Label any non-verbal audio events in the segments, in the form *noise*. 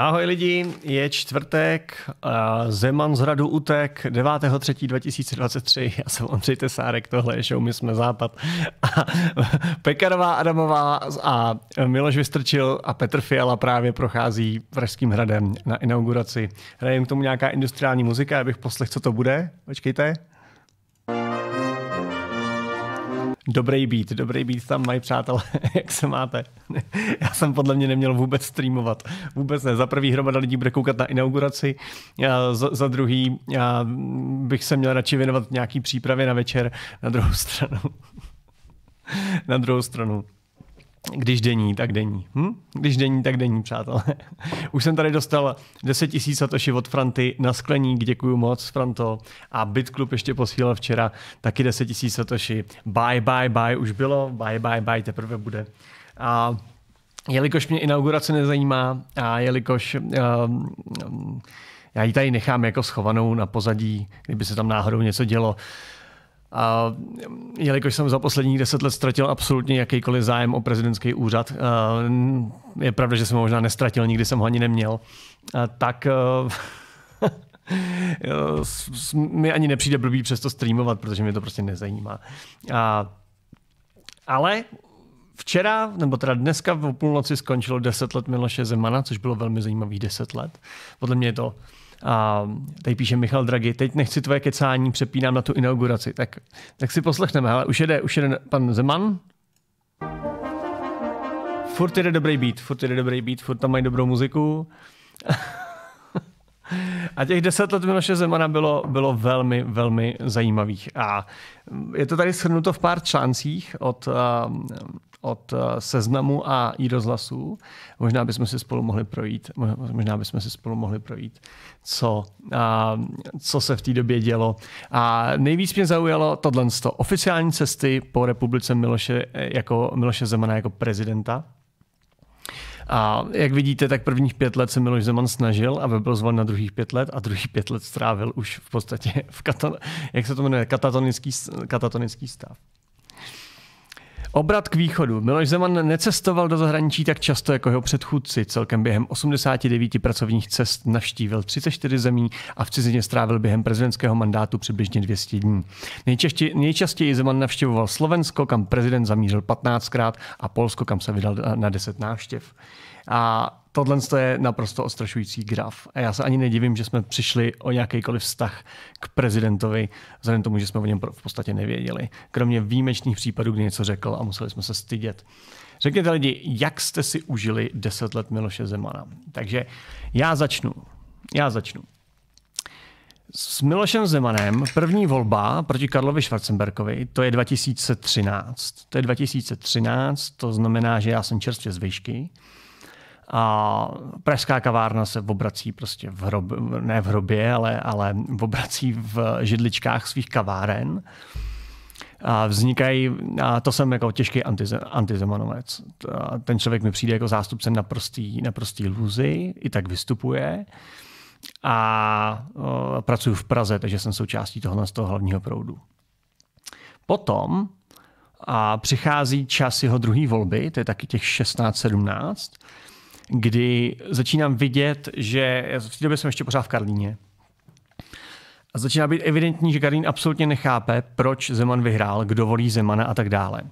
Ahoj lidi, je čtvrtek, Zeman z radu utek, 9.3.2023, já jsem Ondřej Tesárek, tohle je show, my jsme Západ. A Pekarová Adamová a Miloš Vystrčil a Petr Fiala právě prochází Pražským hradem na inauguraci. Hraje k tomu nějaká industriální muzika, Abych poslech, co to bude. Počkejte. Dobrý být, dobrý být. tam mají, přátelé, *laughs* jak se máte? *laughs* Já jsem podle mě neměl vůbec streamovat, vůbec ne. Za prvý hromada lidí bude koukat na inauguraci, já za, za druhý já bych se měl radši věnovat nějaký přípravě na večer, na druhou stranu. *laughs* na druhou stranu. Když denní, tak denní. Hm? Když denní, tak denní, přátelé. *laughs* Už jsem tady dostal 10 000 satoši od Franty na skleník, děkuji moc, Franto. A BitClub ještě posílal včera taky 10 000 satoši. Bye, bye, bye, už bylo, bye, bye, bye, teprve bude. A jelikož mě inaugurace nezajímá a jelikož um, um, já ji tady nechám jako schovanou na pozadí, kdyby se tam náhodou něco dělo, a jelikož jsem za posledních deset let ztratil absolutně jakýkoliv zájem o prezidentský úřad, je pravda, že jsem ho možná nestratil, nikdy jsem ho ani neměl, tak *laughs* mi ani nepřijde blbý přesto streamovat, protože mě to prostě nezajímá. A, ale včera, nebo teda dneska v půlnoci skončilo deset let Miloše Zemana, což bylo velmi zajímavých deset let. Podle mě je to a tady píše Michal Dragi. teď nechci tvoje kecání, přepínám na tu inauguraci. Tak, tak si poslechneme, ale už jede, už jede pan Zeman. Furt jede dobrý beat, furt jede dobrý beat, furt tam mají dobrou muziku. *laughs* A těch deset let Miloše Zemana bylo, bylo velmi, velmi zajímavých. A je to tady shrnuto v pár článcích od, eh, od eh, seznamu a i rozhlasů. Možná bychom si spolu mohli projít, možná bychom si spolu mohli projít, co, a, eh, co se v té době dělo. A nejvíc mě zaujalo tohle oficiální cesty po republice Miloše, jako Miloše Zemana jako prezidenta a jak vidíte, tak prvních pět let se Miloš Zeman snažil, aby byl zvolen na druhých pět let a druhých pět let strávil už v podstatě v katon, jak se to jmenuje, katatonický, katatonický stav. Obrat k východu. Miloš Zeman necestoval do zahraničí tak často jako jeho předchůdci. Celkem během 89 pracovních cest navštívil 34 zemí a v cizině strávil během prezidentského mandátu přibližně 200 dní. Nejčastěji, nejčastěji Zeman navštěvoval Slovensko, kam prezident zamířil 15krát a Polsko, kam se vydal na 10 návštěv. A Tohle je naprosto ostrašující graf. A já se ani nedivím, že jsme přišli o nějakýkoliv vztah k prezidentovi, vzhledem tomu, že jsme o něm v podstatě nevěděli. Kromě výjimečných případů, kdy něco řekl a museli jsme se stydět. Řekněte lidi, jak jste si užili 10 let Miloše Zemana. Takže já začnu. Já začnu. S Milošem Zemanem první volba proti Karlovi Schwarzenberkovi, to je 2013. To je 2013, to znamená, že já jsem čerstvě z výšky. A pražská kavárna se obrací prostě v hrob, ne v hrobě, ale, ale obrací v židličkách svých kaváren. A vznikají, a to jsem jako těžký antizemanovec. Ten člověk mi přijde jako zástupce naprostý, naprostý lůzy, i tak vystupuje. A o, pracuji v Praze, takže jsem součástí tohle z toho hlavního proudu. Potom a přichází čas jeho druhé volby, to je taky těch 16-17, kdy začínám vidět, že já v té době jsem ještě pořád v Karlíně. A začíná být evidentní, že Karlín absolutně nechápe, proč Zeman vyhrál, kdo volí Zemana a tak dále.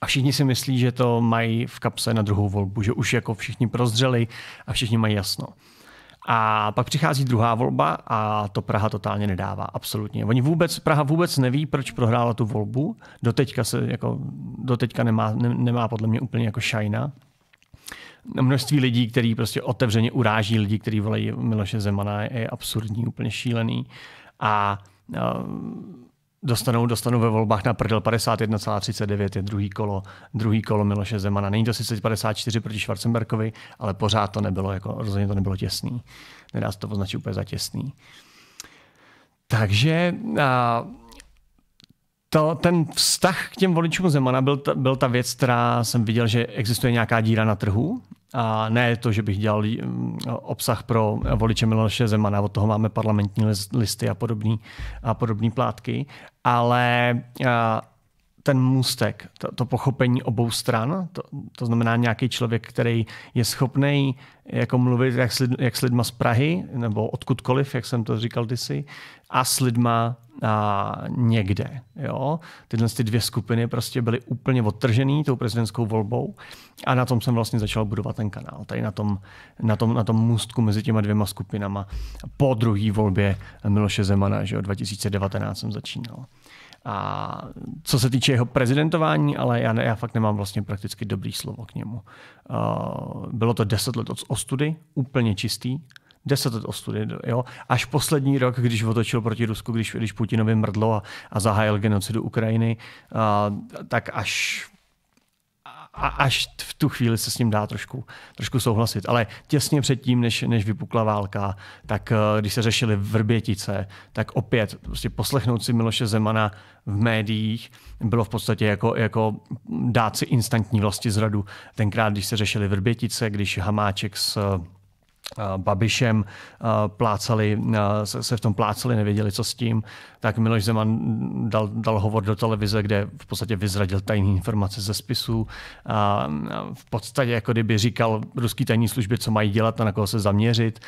A všichni si myslí, že to mají v kapse na druhou volbu, že už jako všichni prozřeli a všichni mají jasno. A pak přichází druhá volba a to Praha totálně nedává, absolutně. Oni vůbec, Praha vůbec neví, proč prohrála tu volbu. Doteďka se jako, doteďka nemá, ne, nemá podle mě úplně jako šajna množství lidí, který prostě otevřeně uráží lidi, kteří volají Miloše Zemana, je absurdní, úplně šílený. A dostanou, dostanou ve volbách na prdel 51,39 je druhý kolo, druhý kolo Miloše Zemana. Není to sice 54 proti Schwarzenberkovi, ale pořád to nebylo, jako, rozhodně to nebylo těsný. Nedá se to označit úplně za těsný. Takže to, ten vztah k těm voličům Zemana byl ta, byl ta věc, která jsem viděl, že existuje nějaká díra na trhu. A ne to, že bych dělal mm, obsah pro voliče Miloše Zemana, od toho máme parlamentní listy a podobné a podobný plátky, ale a, ten můstek, to, to pochopení obou stran, to, to znamená nějaký člověk, který je schopný jako mluvit jak s, lid, jak s lidma z Prahy nebo odkudkoliv, jak jsem to říkal kdysi, a s lidma a, někde. Jo? Tyhle ty dvě skupiny prostě byly úplně odtržený tou prezidentskou volbou a na tom jsem vlastně začal budovat ten kanál. Tady na tom, na tom, na tom můstku mezi těma dvěma skupinama po druhé volbě Miloše Zemana, že jo, 2019 jsem začínal. A co se týče jeho prezidentování, ale já, ne, já fakt nemám vlastně prakticky dobrý slovo k němu. Uh, bylo to deset let od ostudy, úplně čistý. Deset let ostudy, jo. Až poslední rok, když otočil proti Rusku, když, když Putinovi mrdlo a, a zahájil genocidu Ukrajiny, uh, tak až a až v tu chvíli se s ním dá trošku, trošku souhlasit. Ale těsně předtím, než, než vypukla válka, tak eh, když se řešili vrbětice, tak opět prostě poslechnout si Miloše Zemana v médiích bylo v podstatě jako, jako dát si instantní vlasti zradu. Tenkrát, když se řešili vrbětice, když Hamáček s eh, Babišem plácali, se v tom plácali, nevěděli, co s tím, tak Miloš Zeman dal, dal hovor do televize, kde v podstatě vyzradil tajné informace ze spisů a v podstatě jako kdyby říkal ruský tajní službě, co mají dělat a na koho se zaměřit,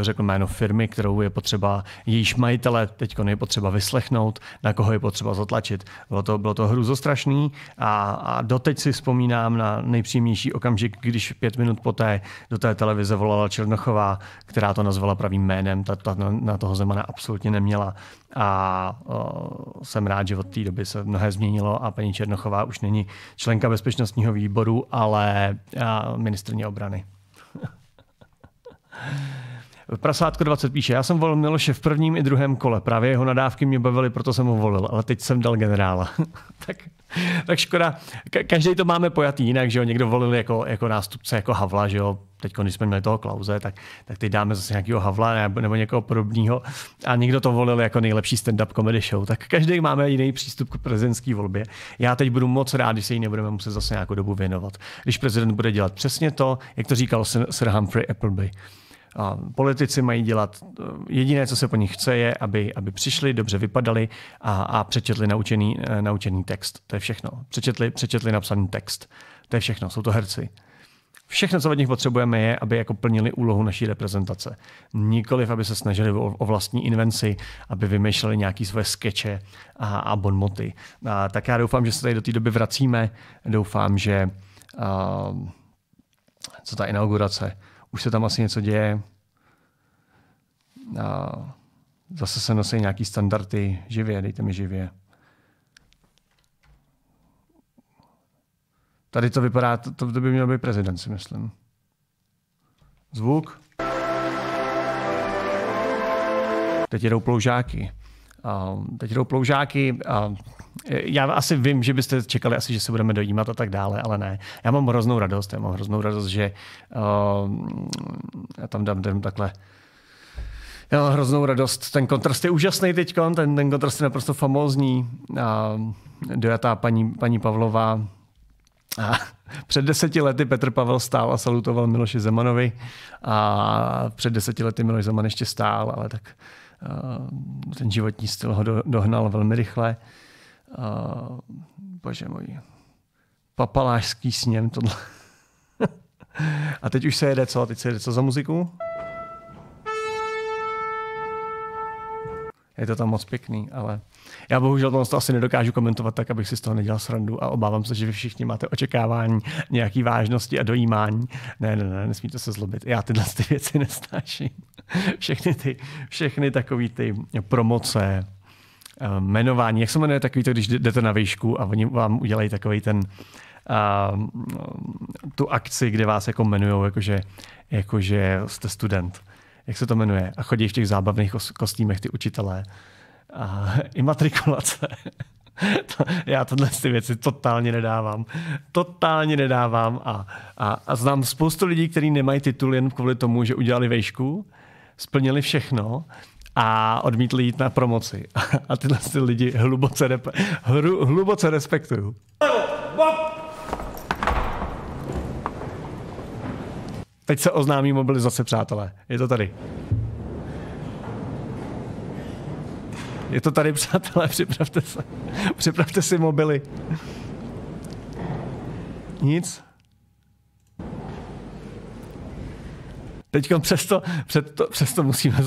e, řekl jméno firmy, kterou je potřeba, jejíž majitele teď je potřeba vyslechnout, na koho je potřeba zatlačit. Bylo to, bylo to hruzostrašný a, a doteď si vzpomínám na nejpříjemnější okamžik, když pět minut poté do té televize volala čelná Černochová, která to nazvala pravým jménem, ta, ta na toho Zemana absolutně neměla. A o, jsem rád, že od té doby se mnohé změnilo a paní Černochová už není členka bezpečnostního výboru, ale ministrně obrany. *laughs* Prasátko 20 píše, já jsem volil Miloše v prvním i druhém kole. Právě jeho nadávky mě bavily, proto jsem ho volil, ale teď jsem dal generála. *laughs* tak, tak škoda. Ka- každý to máme pojatý jinak, že jo? Někdo volil jako, jako nástupce, jako Havla, že jo? Teď, když jsme měli toho Klauze, tak, tak teď dáme zase nějakého Havla nebo, někoho podobného. A někdo to volil jako nejlepší stand-up comedy show. Tak každý máme jiný přístup k prezidentské volbě. Já teď budu moc rád, když se jí nebudeme muset zase nějakou dobu věnovat. Když prezident bude dělat přesně to, jak to říkal Sir Humphrey Appleby. A politici mají dělat, eh, jediné, co se po nich chce, je, aby, aby přišli, dobře vypadali a, a přečetli naučený, eh, naučený text. To je všechno. Přečetli, přečetli napsaný text. To je všechno, jsou to herci. Všechno, co od nich potřebujeme, je, aby jako plnili úlohu naší reprezentace. Nikoliv, aby se snažili o, o vlastní invenci, aby vymýšleli nějaké své skeče a, a bonmoty. A, tak já doufám, že se tady do té doby vracíme. Doufám, že a, co ta inaugurace už se tam asi něco děje. A zase se nosí nějaký standardy živě, dejte mi živě. Tady to vypadá, to, to by měl být prezident, si myslím. Zvuk. Teď jedou ploužáky. Ehm, teď jdou ploužáky. Ehm, já asi vím, že byste čekali, asi, že se budeme dojímat a tak dále, ale ne. Já mám hroznou radost. Já mám hroznou radost, že ehm, já tam dám, dám takhle já mám hroznou radost. Ten kontrast je úžasný teď, ten, ten kontrast je naprosto famózní. A dojatá paní, paní Pavlová. A *laughs* před deseti lety Petr Pavel stál a salutoval Miloši Zemanovi. A před deseti lety Miloš Zeman ještě stál, ale tak Eh, ten životní styl ho dohnal velmi rychle. Eh, bože můj, papalářský sněm tohle. *laughs* A teď už se jede co? Teď se jede co za muziku? Je to tam moc pěkný, ale já bohužel to asi nedokážu komentovat tak, abych si z toho nedělal srandu a obávám se, že vy všichni máte očekávání nějaký vážnosti a dojímání. Ne, ne, ne, nesmíte se zlobit. Já tyhle ty věci nestáším. Všechny ty, všechny takový ty promoce, eh, jmenování. Jak se jmenuje takový to, když jdete na výšku a oni vám udělají takový ten uh, tu akci, kde vás jako jmenují, jakože, jakože jste student. Jak se to jmenuje? A chodí v těch zábavných kostýmech ty učitelé a imatrikulace. To, já tohle ty věci totálně nedávám. Totálně nedávám a, a, a znám spoustu lidí, kteří nemají titul jen kvůli tomu, že udělali vejšku, splnili všechno a odmítli jít na promoci. A tyhle ty lidi hluboce, rep, hru, hluboce respektuju. Teď se oznámí mobilizace, přátelé. Je to tady. Je to tady, přátelé, připravte se. Připravte si mobily. Nic? Teď přesto, před to, přesto musíme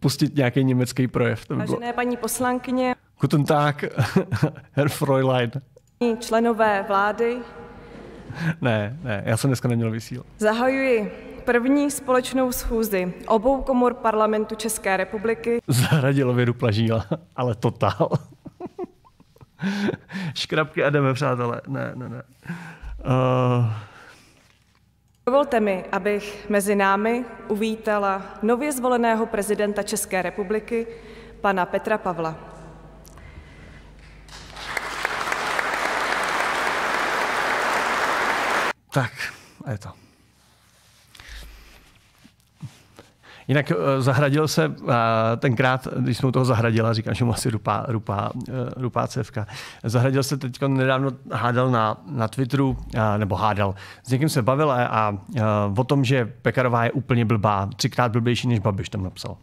pustit nějaký německý projev. Vážené paní poslankyně. Guten Tag, *laughs* Herr Fräulein. Členové vlády. Ne, ne, já jsem dneska neměl vysílat. Zahajuji první společnou schůzi obou komor parlamentu České republiky. Zahradilo vědu plažíla, ale totál. Škrabky a jdeme, přátelé. Ne, ne, ne. Uh... Dovolte mi, abych mezi námi uvítala nově zvoleného prezidenta České republiky, pana Petra Pavla. Tak, a je to. Jinak eh, zahradil se tenkrát, když jsme toho zahradila, říkám, že mu asi rupá, rupá, eh, rupá cévka. Zahradil se teď nedávno hádal na, na Twitteru, nebo hádal. S někým se bavil a, a eh, o tom, že Pekarová je úplně blbá, třikrát blbější než Babiš, tam napsal.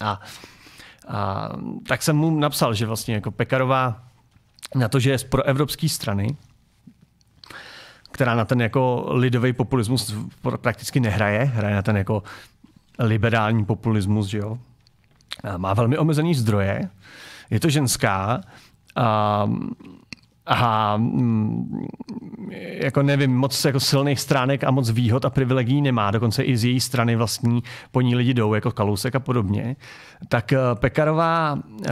A, a tak jsem mu napsal, že vlastně jako Pekarová na to, že je z proevropské strany, která na ten jako lidový populismus prakticky nehraje, hraje na ten jako liberální populismus, že jo? Má velmi omezený zdroje, je to ženská a, a mm, jako nevím, moc jako silných stránek a moc výhod a privilegií nemá, dokonce i z její strany vlastní po ní lidi jdou, jako Kalousek a podobně, tak eh, Pekarová, eh,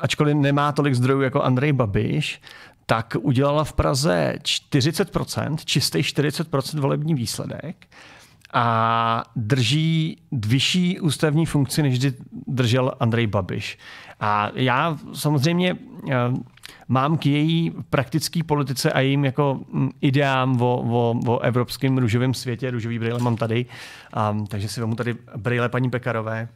ačkoliv nemá tolik zdrojů jako Andrej Babiš, tak udělala v Praze 40%, čistý 40% volební výsledek a drží vyšší ústavní funkci, než kdy držel Andrej Babiš. A já samozřejmě eh, mám k její praktické politice a jejím jako hm, ideám o, o, o evropském růžovém světě, růžový brýle mám tady, um, takže si vemu tady brýle paní Pekarové.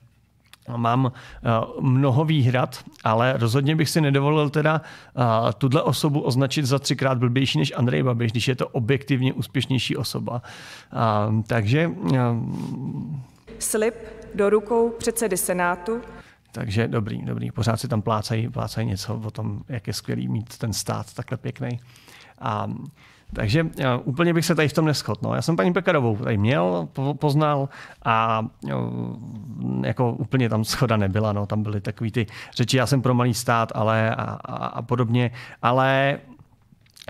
Mám eh, mnoho výhrad, ale rozhodně bych si nedovolil teda eh, tuhle osobu označit za třikrát blbější než Andrej Babiš, když je to objektivně úspěšnější osoba. Eh, takže... slip do rukou předsedy Senátu. Takže dobrý, dobrý. Pořád si tam plácají, plácají něco o tom, jak je skvělý mít ten stát takhle pěkný. A takže já, eh, úplně bych se tady v tom neschod. No. Já jsem paní Pekarovou tady měl, po, poznal a uh, jako úplně tam schoda nebyla. No. Tam byly takové ty řeči, já jsem pro malý stát ale a, a, a podobně. Ale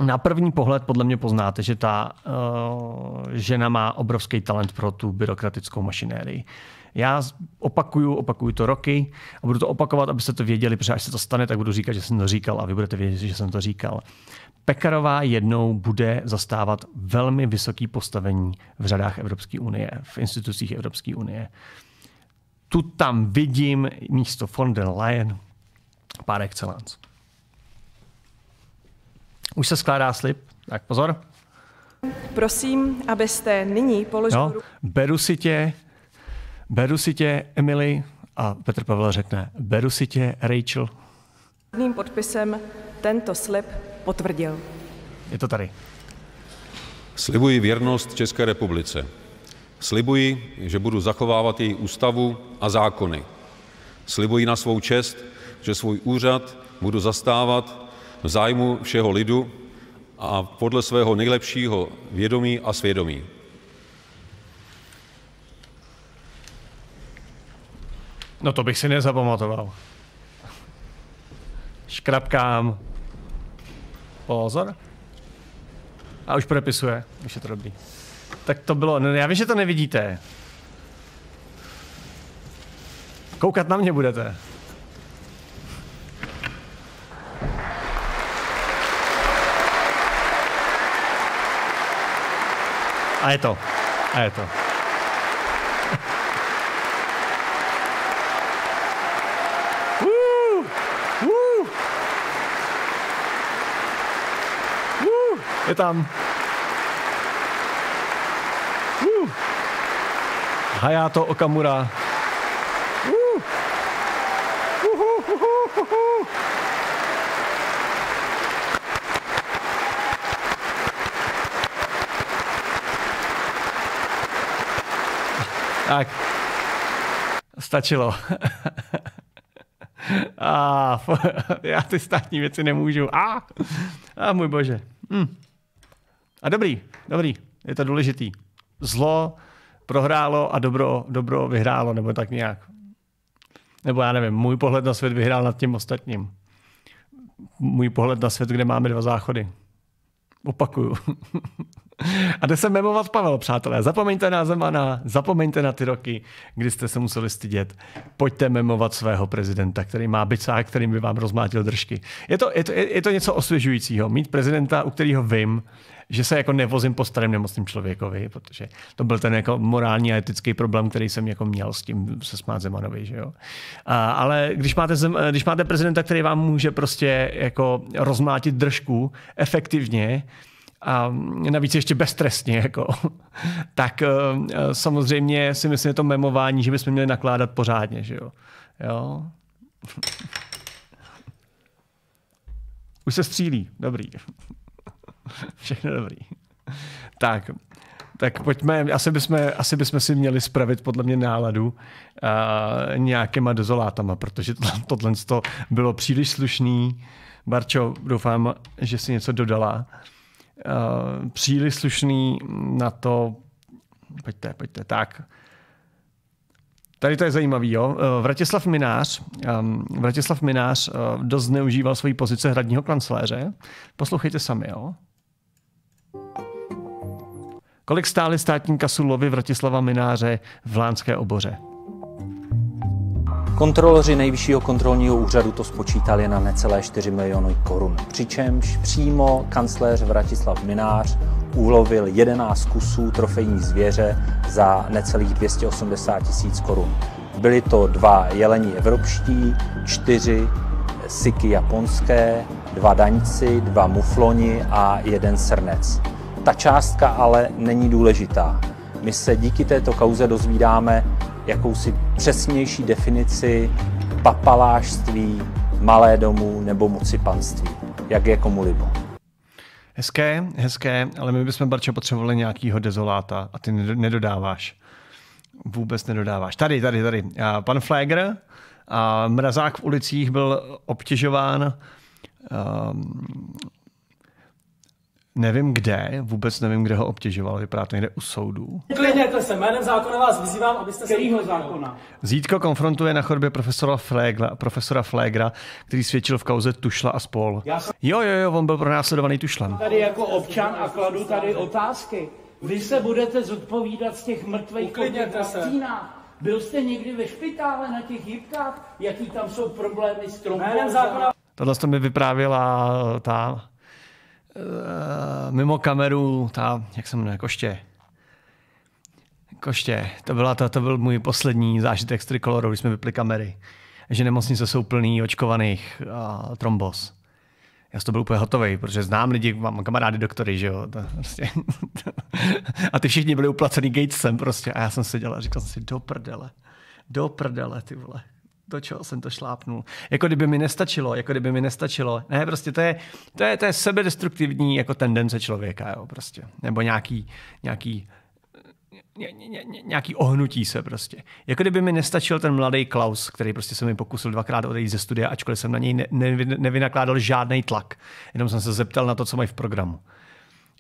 na první pohled podle mě poznáte, že ta uh, žena má obrovský talent pro tu byrokratickou mašinérii. Uh, já opakuju, opakuju to roky a budu to opakovat, abyste to věděli, protože až se to stane, tak budu říkat, že jsem to říkal a vy budete vědět, že jsem to říkal. Pekarová jednou bude zastávat velmi vysoké postavení v řadách Evropské unie, v institucích Evropské unie. Tu tam vidím místo von der Leyen pár excellence. Už se skládá slib, tak pozor. Prosím, abyste nyní položil... No, beru si tě, Beru si tě, Emily, a Petr Pavel řekne, beru si tě, Rachel. Jedným podpisem tento slib potvrdil. Je to tady. Slibuji věrnost České republice. Slibuji, že budu zachovávat její ústavu a zákony. Slibuji na svou čest, že svůj úřad budu zastávat v zájmu všeho lidu a podle svého nejlepšího vědomí a svědomí. No to bych si nezapamatoval. Škrapkám. Pozor. A už prepisuje, už je to dobrý. Tak to bylo, no já vím, že to nevidíte. Koukat na mě budete. A je to. A je to. Je tam. Uh. Hayato Okamura. Tak. Stačilo. A *laughs* ah, *laughs* já ty státní věci nemůžu. A, ah. a ah, můj bože. Mm. A dobrý, dobrý, je to důležitý. Zlo prohrálo a dobro, dobro vyhrálo, nebo tak nějak. Nebo já nevím, můj pohled na svět vyhrál nad tím ostatním. Můj pohled na svět, kde máme dva záchody. Opakuju. *laughs* a jde se memovat Pavel, přátelé. Zapomeňte na Zemana, zapomeňte na ty roky, kdy jste se museli stydět. Pojďte memovat svého prezidenta, který má byca, kterým by vám rozmlátil držky. Je to, je to, je to něco osvěžujícího. Mít prezidenta, u kterého vím, že se jako nevozím po starém nemocným člověkovi, protože to byl ten jako morální a etický problém, který jsem jako měl s tím se smát Zemanovi, že jo. A, ale když máte, zem, když máte prezidenta, který vám může prostě jako rozmátit držku efektivně, a navíc ještě beztrestně, jako, *laughs* tak eh, samozřejmě si myslím, že to memování, že bychom měli nakládat pořádně, že jo. jo? *laughs* Už se střílí, dobrý. *laughs* Všechno dobrý. Tak, tak pojďme, asi bychom, asi bychom si měli spravit podle mě náladu uh, nějakýma dozolátama, protože tohle, tohle to bylo příliš slušný. Barčo, doufám, že si něco dodala. Uh, příliš slušný na to, pojďte, pojďte, tak. Tady to je zajímavý, jo. Uh, Vratislav Minář, um, Vratislav Minář uh, dost zneužíval svoji pozice hradního kancléře. Poslouchejte sami, jo. Kolik stály státní kasu lovy Vratislava Mináře v Lánské oboře? Kontroloři nejvyššího kontrolního úřadu to spočítali na necelé 4 miliony korun, přičemž přímo kancléř Vratislav Minář ulovil 11 kusů trofejní zvěře za necelých 280 tisíc korun. Byli to dva jelení evropští, čtyři siky japonské, dva daňci, dva mufloni a jeden srnec. Ta částka ale není důležitá. My se díky této kauze dozvídáme jakousi přesnější definici papalášství, malé domů nebo moci panství, jak je komu libo. Hezké, hezké, ale my bychom, Barče, potřebovali nějakýho dezoláta a ty nedodáváš. Vůbec nedodáváš. Tady, tady, tady. pan Flager, mrazák v ulicích byl obtěžován ehm, Nevím kde, vůbec nevím, kde ho obtěžoval, vypadá to někde u soudu. Klidněte se, jménem zákona vás vyzývám, abyste se jího zákona? Zítko konfrontuje na chodbě profesora Flegla, profesora Flégra, který svědčil v kauze Tušla a spol. Jo, jo, jo, on byl pronásledovaný Tušlem. Tady jako občan a kladu tady otázky. Vy se budete zodpovídat z těch mrtvých Uklidněte se. Vakcínách. Byl jste někdy ve špitále na těch jipkách? Jaký tam jsou problémy s trombou? zákona... Tohle to mi vyprávěla ta Eh, mimo kameru, ta, jak se jmenuje, koště. Koště, to, byla ta, to byl můj poslední zážitek s trikolorou, když jsme vypli kamery. Že nemocnice jsou plný očkovaných a trombos. Já jsem to byl úplně hotový, protože znám lidi, mám kamarády doktory, že jo. To, prostě, to, *laughs* a ty všichni byli uplacený Gatesem prostě. A já jsem seděl a říkal jsem si, do prdele, do prdele, ty vole do čeho jsem to šlápnul. Jako kdyby mi nestačilo, jako kdyby mi nestačilo. Ne, prostě to je, to je, to je sebedestruktivní jako tendence člověka, jo, prostě. Nebo nějaký, nějaký ně, ně, ně, nějaký ohnutí se prostě. Jako kdyby mi nestačil ten mladý Klaus, který prostě se mi pokusil dvakrát odejít ze studia, ačkoliv jsem na něj ne, ne, nevynakládal žádný tlak. Jenom jsem se zeptal na to, co mají v programu.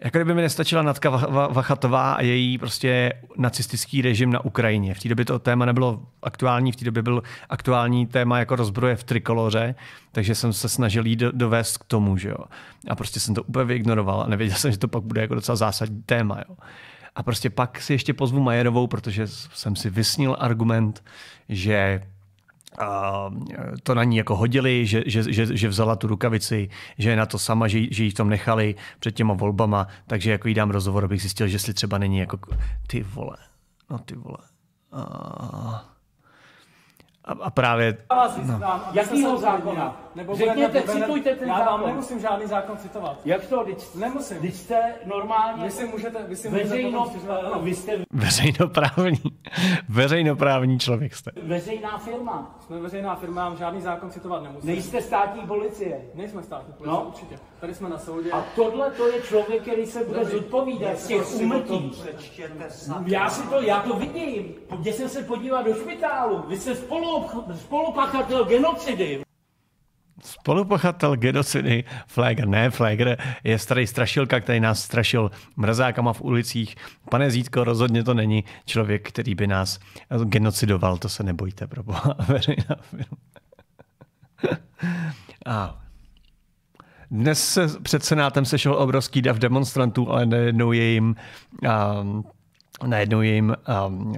Jako kdyby mi nestačila Natka Vachatová a její prostě nacistický režim na Ukrajině. V té době to téma nebylo aktuální, v té době byl aktuální téma jako rozbroje v trikoloře, takže jsem se snažil jí dovést k tomu, že jo. A prostě jsem to úplně vyignoroval a nevěděl jsem, že to pak bude jako docela zásadní téma, jo. A prostě pak si ještě pozvu Majerovou, protože jsem si vysnil argument, že a e, to na ní jako hodili, že, že, že, že vzala tu rukavici, že je na to sama, že, že ji v tom nechali před těma volbama, takže jako jí dám rozhovor, abych zjistil, že jestli třeba není jako ty vole, no ty vole. Uh... A, a právě... Já vás vyzývám, no. jakýho zákona? Nebo Řekněte, budeme, citujte ten já zákon. Já nemusím žádný zákon citovat. Jak to? Vždyť, nemusím. Vždyť jste normálně... Vy si můžete... Vy si veřejno, můžete eh, vy jste... Veřejnoprávní. Veřejnoprávní člověk jste. Veřejná firma. Jsme veřejná firma, já žádný zákon citovat nemusím. Nejste státní policie. Nejsme státní policie, no? určitě. Tady jsme na soudě. A tohle to je člověk, který se bude Dobrý. zodpovídat z těch umrtí. Já si to, já to vidím. Kde jsem se podívat do špitálu. Vy jste spolu spolupachatel genocidy. Spolupachatel genocidy Flagger? ne Flagger je starý strašilka, který nás strašil mrzákama v ulicích. Pane Zítko, rozhodně to není člověk, který by nás genocidoval, to se nebojte, pro boha, *laughs* veřejná *laughs* A dnes se před Senátem sešel obrovský dav demonstrantů, ale najednou je jim um, najednou jim um,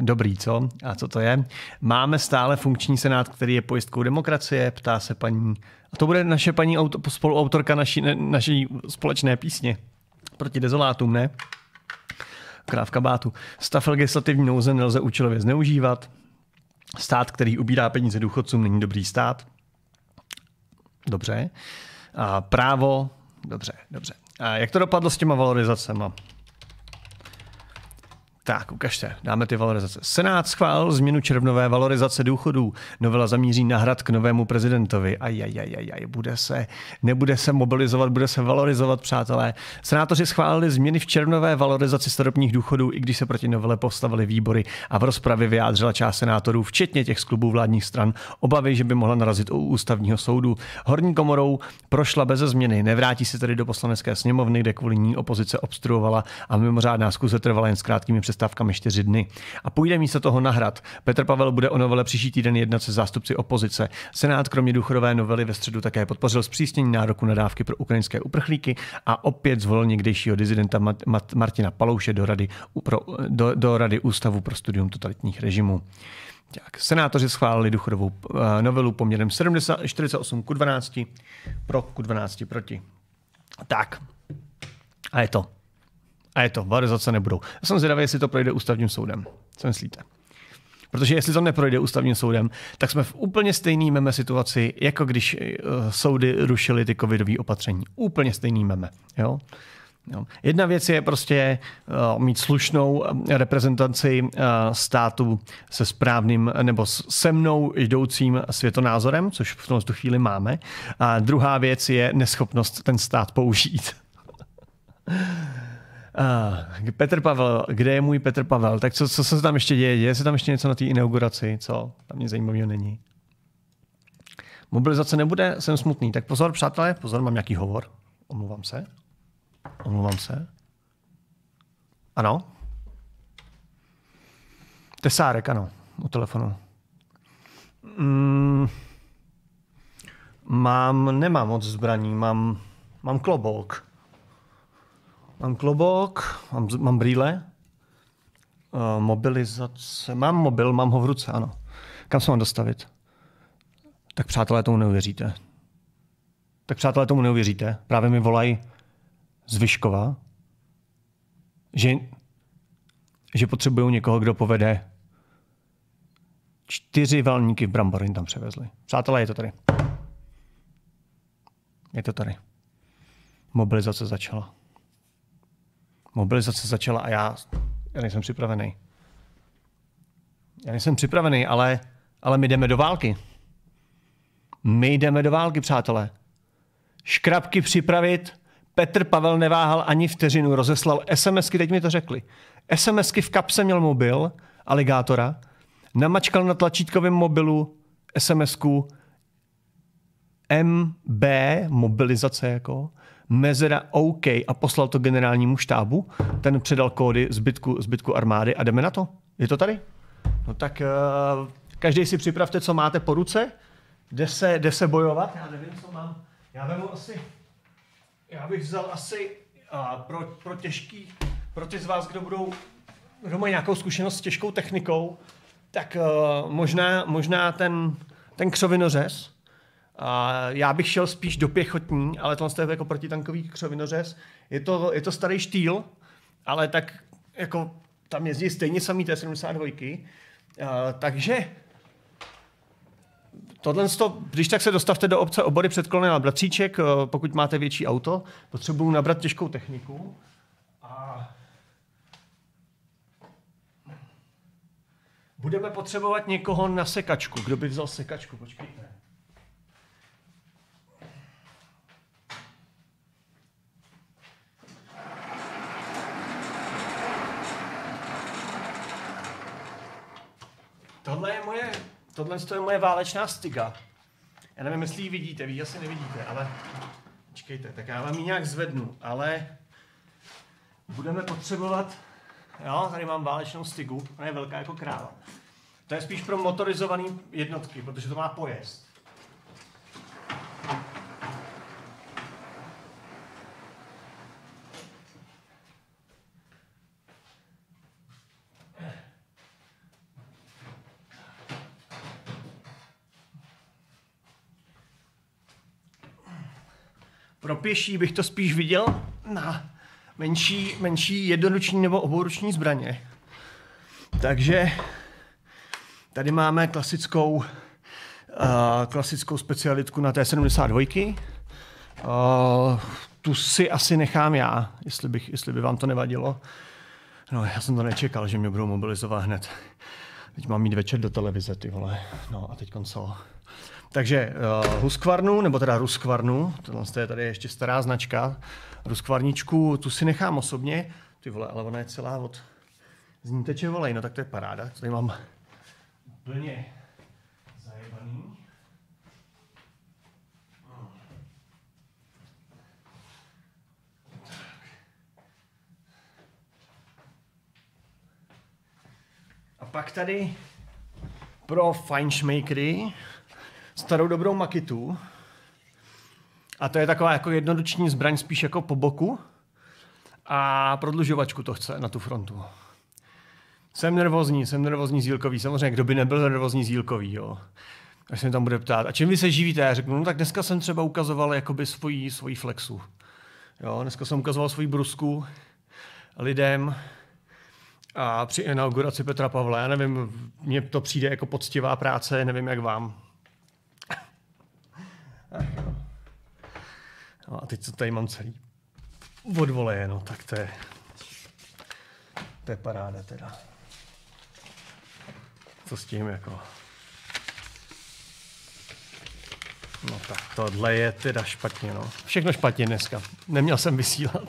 dobrý, co? A co to je? Máme stále funkční senát, který je pojistkou demokracie, ptá se paní. A to bude naše paní auto, spoluautorka naší, naší společné písně proti dezolátům, ne? Krávka bátu. Stav legislativní nouze nelze účelově zneužívat. Stát, který ubírá peníze důchodcům, není dobrý stát. Dobře. A právo, dobře, dobře. A jak to dopadlo s těma valorizacemi? Tak, ukažte, dáme ty valorizace. Senát schválil změnu červnové valorizace důchodů. Novela zamíří nahrad k novému prezidentovi. Ajajajajaj, bude se, nebude se mobilizovat, bude se valorizovat, přátelé. Senátoři schválili změny v červnové valorizaci starobních důchodů, i když se proti novele postavili výbory a v rozpravě vyjádřila část senátorů, včetně těch z klubů vládních stran, obavy, že by mohla narazit u ústavního soudu. Horní komorou prošla bez změny, nevrátí se tedy do poslanecké sněmovny, kde kvůli ní opozice obstruovala a mimořádná zkuze trvala jen s krátkými přestávkami čtyři dny. A půjde místo toho na hrad. Petr Pavel bude o novele příští týden jednat se zástupci opozice. Senát kromě důchodové novely ve středu také podpořil zpřísnění nároku na dávky pro ukrajinské uprchlíky a opět zvolil někdejšího dizidenta Mat- Mat- Martina Palouše do rady, pro, do, do rady Ústavu pro studium totalitních režimů. Tak, senátoři schválili důchodovou eh, novelu poměrem 70, 48 ku 12 pro ku 12 proti. Tak. A je to. A je to, valorizace nebudou. Já jsem zvědavý, jestli to projde ústavním soudem. Co myslíte? Protože jestli to neprojde ústavním soudem, tak jsme v úplně stejný meme situaci, jako když eh, soudy rušily ty covidové opatření. Úplně stejný meme. Jo? Jo. Jedna věc je prostě uh, mít slušnou eh, reprezentaci uh, státu se správným nebo se mnou jdoucím světonázorem, což v tomto chvíli máme. A druhá věc je neschopnost ten stát použít. *laughs* Uh, Petr Pavel, kde je můj Petr Pavel? Tak co, co se tam ještě děje? Děje se tam ještě něco na té inauguraci? Co? Tam mě zajímavého není. Mobilizace nebude, jsem smutný. Tak pozor, přátelé, pozor, mám nějaký hovor. Omlouvám se. Omlouvám se. Ano? Tesárek, ano, u telefonu. Mm, mám, nemám moc zbraní, mám, mám klobouk. Mám klobouk, mám, mám brýle, uh, mobilizace, mám mobil, mám ho v ruce, ano. Kam se mám dostavit? Tak přátelé tomu neuvěříte. Tak přátelé tomu neuvěříte. Právě mi volají z Vyškova, že, že potřebují někoho, kdo povede čtyři valníky v Bramborin tam převezli. Přátelé, je to tady. Je to tady. Mobilizace začala mobilizace začala a já, já nejsem připravený. Já nejsem připravený, ale, ale my jdeme do války. My jdeme do války, přátelé. Škrabky připravit, Petr Pavel neváhal ani vteřinu, rozeslal SMSky, teď mi to řekli. SMSky v kapse měl mobil, aligátora, namačkal na tlačítkovém mobilu SMSku MB, mobilizace jako, mezera OK a poslal to generálnímu štábu, ten předal kódy zbytku, zbytku armády a jdeme na to. Je to tady? No tak uh, každý si připravte, co máte po ruce, jde se, jde se bojovat, já nevím, co mám. Já vemu asi, já bych vzal asi uh, pro, pro těžký, pro ty z vás, kdo budou, kdo mají nějakou zkušenost s těžkou technikou, tak uh, možná, možná ten, ten křovinořez, já bych šel spíš do pěchotní, ale tohle je jako protitankový křovinořez. Je to, je to starý štýl, ale tak jako tam jezdí stejně samý T-72. Uh, takže tohle, to, když tak se dostavte do obce obory předkolny a bratříček, uh, pokud máte větší auto, potřebuju nabrat těžkou techniku. A budeme potřebovat někoho na sekačku. Kdo by vzal sekačku? Počkejte. Tohle je moje, tohle je moje válečná styga. Já nevím, jestli ji vidíte, vy asi nevidíte, ale... Čekejte, tak já vám ji nějak zvednu, ale... Budeme potřebovat... Jo, tady mám válečnou stygu, ona je velká jako kráva. To je spíš pro motorizované jednotky, protože to má pojezd. pěší bych to spíš viděl na menší, menší jednoruční nebo obouruční zbraně. Takže tady máme klasickou, uh, klasickou specialitku na T72. Uh, tu si asi nechám já, jestli, bych, jestli by vám to nevadilo. No, já jsem to nečekal, že mě budou mobilizovat hned. Teď mám mít večer do televize, ty vole. No a teď konco. Takže uh, eh, Huskvarnu, nebo teda Ruskvarnu, tohle je tady ještě stará značka, Ruskvarničku, tu si nechám osobně. Ty vole, ale ona je celá od... Z ní teče volej, no tak to je paráda. Co Tady mám plně zajebaný. A pak tady pro feinschmakery starou dobrou makitu. A to je taková jako jednoduční zbraň spíš jako po boku. A prodlužovačku to chce na tu frontu. Jsem nervózní, jsem nervózní zílkový. Samozřejmě, kdo by nebyl nervózní zílkový, jo. Až se mě tam bude ptát, a čím vy se živíte? Já řeknu, no tak dneska jsem třeba ukazoval jakoby svoji, svoji flexu. Jo, dneska jsem ukazoval svoji brusku lidem a při inauguraci Petra Pavla, já nevím, mně to přijde jako poctivá práce, nevím jak vám. No a teď, co tady mám celý odvoleje, no, tak to je, to je paráda teda. Co s tím jako? No tak tohle je teda špatně, no. Všechno špatně dneska. Neměl jsem vysílat.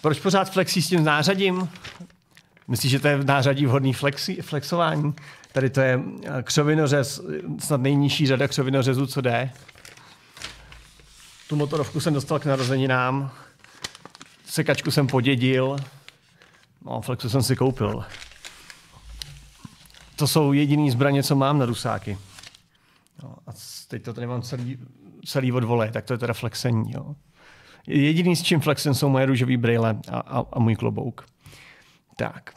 Proč pořád flexí s tím nářadím? Myslíš, že to je v nářadí vhodný flexi, flexování? Tady to je eh, křovinořez, snad nejnižší řada křovinořezů, co jde. Tu motorovku jsem dostal k narozeninám. Sekačku jsem podědil. No, flexu jsem si koupil. To jsou jediný zbraně, co mám na rusáky. No, a teď to tady mám celý, celý od vole, tak to je teda flexení. Jo. Jediný, s čím flexem, jsou moje růžové brýle a, a, a můj klobouk. Tak.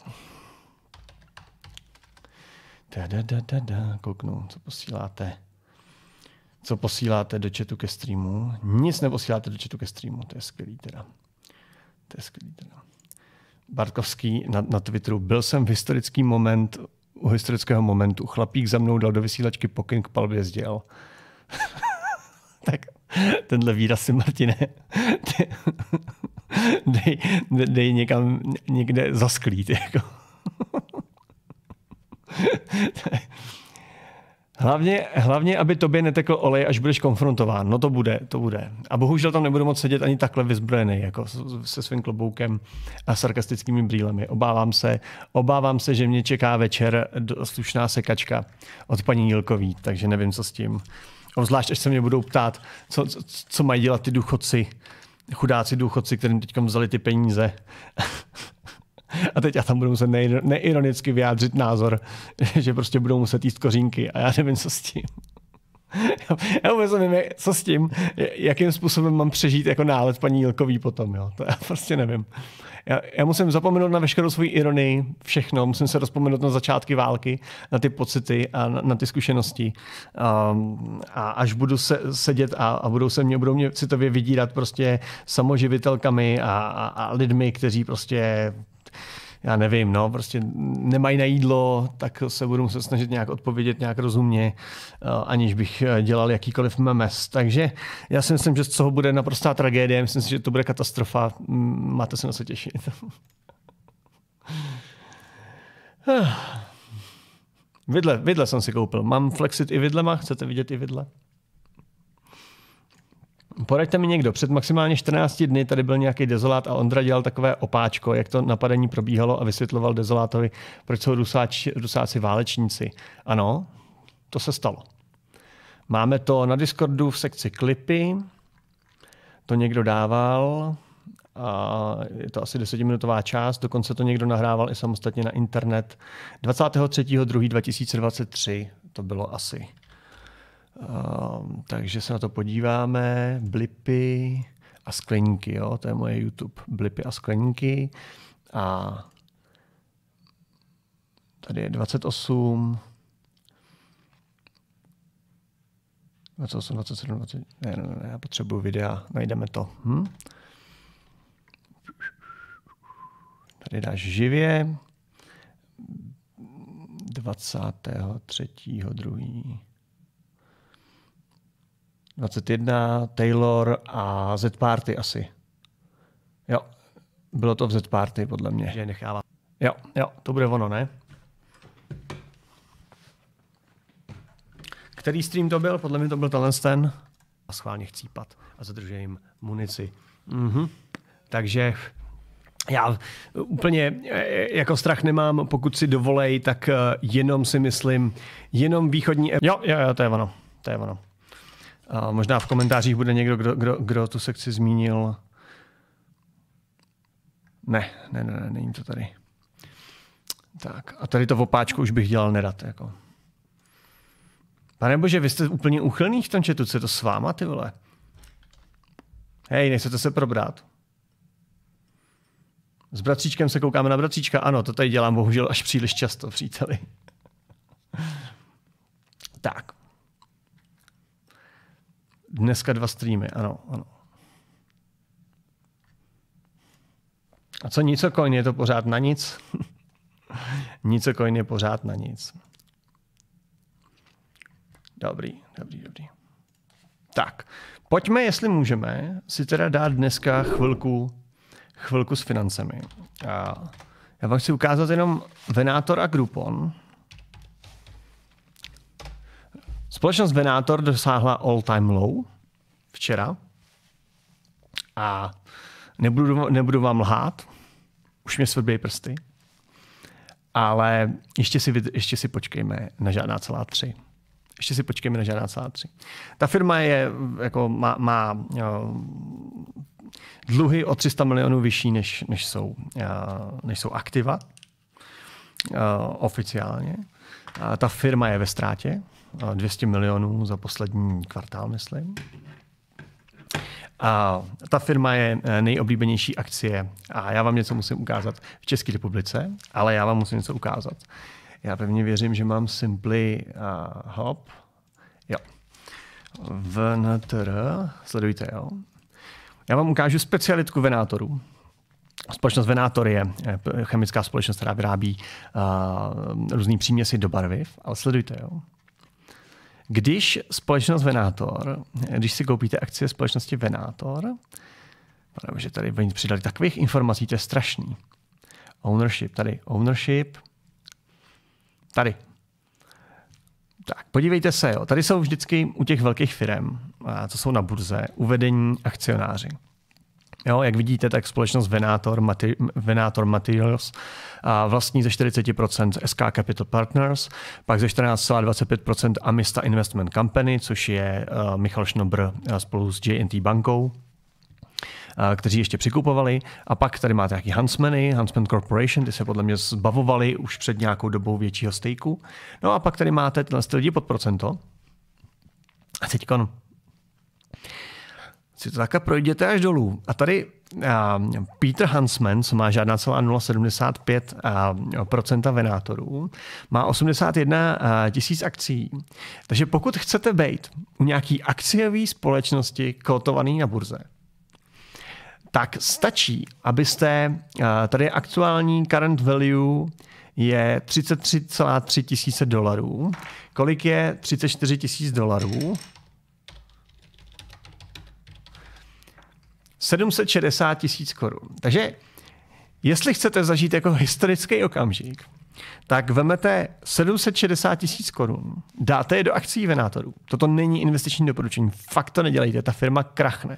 Da, da, da, da, da. Kouknu, co posíláte. Co posíláte do chatu ke streamu? Nic neposíláte do chatu ke streamu, to je skvělý teda. To je skvělý teda. Bartkovský na, na Twitteru. Byl jsem v historický moment, u historického momentu. Chlapík za mnou dal do vysílačky pokyn k palbě sděl. *laughs* tak tenhle výraz si, Martine, *laughs* dej, dej někam někde zasklít. Jako. Hlavně, hlavně, aby tobě netekl olej, až budeš konfrontován. No to bude, to bude. A bohužel tam nebudu moc sedět ani takhle vyzbrojený, jako se svým kloboukem a sarkastickými brýlemi. Obávám se, obávám se, že mě čeká večer slušná sekačka od paní Jilkový, takže nevím, co s tím. Obzvlášť, až se mě budou ptát, co, co, co mají dělat ty důchodci chudáci důchodci, kterým teď vzali ty peníze. a teď já tam budu muset neironicky vyjádřit názor, že prostě budou muset jíst kořínky a já nevím, co s tím. Já vůbec nevím, co s tím, jakým způsobem mám přežít jako nálet paní Jilkový potom, jo? to já prostě nevím. Já, já musím zapomenout na veškerou svoji ironii, všechno, musím se rozpomenout na začátky války, na ty pocity a na, na ty zkušenosti. Um, a až budu se, sedět a, a budou se mě, budou mě citově vydírat prostě samoživitelkami a, a, a lidmi, kteří prostě já nevím, no, prostě nemají na jídlo, tak se budu muset snažit nějak odpovědět nějak rozumně, eh, aniž bych eh, dělal jakýkoliv memes. Takže já si myslím, že z toho bude naprostá tragédie, myslím si, že to bude katastrofa, máte se na co těšit. *laughs* Vidle, vidle jsem si koupil. Mám flexit i vidlema, chcete vidět i vidle? Poraďte mi někdo, před maximálně 14 dny tady byl nějaký dezolát a Ondra dělal takové opáčko, jak to napadení probíhalo a vysvětloval dezolátovi, proč jsou rusáči, rusáci válečníci. Ano, to se stalo. Máme to na Discordu v sekci klipy, to někdo dával a je to asi desetiminutová část, dokonce to někdo nahrával i samostatně na internet. 23.2.2023 to bylo asi. Ehm, takže se na to podíváme. Blipy a skleníky, jo? to je moje YouTube. Blipy a skleníky. A tady je 28, 28, 27, 20, ne, ne, ne, já potřebuju videa, najdeme to. Hm? Tady dáš živě 23. 2. 21, Taylor a Z-Party asi. Jo, bylo to v Z-Party podle mě. Že nechává. Jo, jo, to bude ono, ne? Který stream to byl? Podle mě to byl tenhle ten. A schválně chcípat a zadržuje jim munici. Mhm. Takže já úplně e, e, jako strach nemám, pokud si dovolej, tak e, jenom si myslím, jenom východní... Jo, jo, jo, to je ono, to je ono. A možná v komentářích bude někdo, kdo, kdo, kdo tu sekci zmínil. Ne, ne, ne, ne, není to tady. Tak a tady to v opáčku už bych dělal nerad. Jako. Pane bože, vy jste úplně uchylný v tom četu, co je to s váma, ty vole? Hej, nechcete se probrat? S bratříčkem se koukáme na bratříčka. Ano, to tady dělám bohužel až příliš často, příteli. tak. Dneska dva streamy, ano, ano. A co Nicocoin, je to pořád na nic? *laughs* Nicocoin je pořád na nic. Dobrý, dobrý, dobrý. Tak, pojďme, jestli můžeme, si teda dát dneska chvilku, chvilku s financemi. A já vám chci ukázat jenom Venátor a Groupon. Společnost Venátor dosáhla all-time low včera a nebudu, nebudu vám lhát, už mě svrbějí prsty, ale ještě si, ještě si počkejme na žádná celá tři. Ještě si počkejme na žádná celá tři. Ta firma je, jako má, má eh, dluhy o 300 milionů vyšší, než, než, jsou, eh, než jsou aktiva eh, oficiálně. Ta firma je ve ztrátě, 200 milionů za poslední kvartál, myslím. A ta firma je eh, nejoblíbenější akcie. A já vám něco musím ukázat v České republice, ale já vám musím něco ukázat. Já pevně věřím, že mám Simply uh, Hop. Jo. VNTR. Sledujte, jo. Já vám ukážu specialitku Venátorů. Společnost Venátor je eh, chemická společnost, která vyrábí uh, různé příměsi do barviv, ale sledujte, jo. Když společnost Venátor, když si koupíte akcie společnosti Venátor, Pane že tady oni přidali takových informací, to je strašný. Ownership, tady ownership, tady. Tak, podívejte se, jo. tady jsou vždycky u těch velkých firm, co jsou na burze, uvedení akcionáři. Jo, jak vidíte, tak společnost Venator, Mati- Venator Materials a vlastní ze 40% SK Capital Partners, pak ze 14,25% Amista Investment Company, což je uh, Michal Šnobr uh, spolu s JNT bankou eh, kteří ještě přikupovali. A pak tady máte nějaký Huntsmany, Huntsman Corporation, ty se podle mě zbavovali už před nějakou dobou většího stejku. No a pak tady máte tenhle lidi pod procento. A teďkon no si to takhle projděte až dolů. A tady Peter Hansman, co má žádná celá 0,75 venátorů, má 81 tisíc akcí. Takže pokud chcete být u nějaký akciové společnosti kotovaný na burze, tak stačí, abyste, tady aktuální current value je 33,3 tisíce dolarů. Kolik je 34 tisíc dolarů? 760 tisíc korun. Takže jestli chcete zažít jako historický okamžik, tak vemete 760 tisíc korun, dáte je do akcí Venátorů. Toto není investiční doporučení. Fakt to nedělejte, ta firma krachne.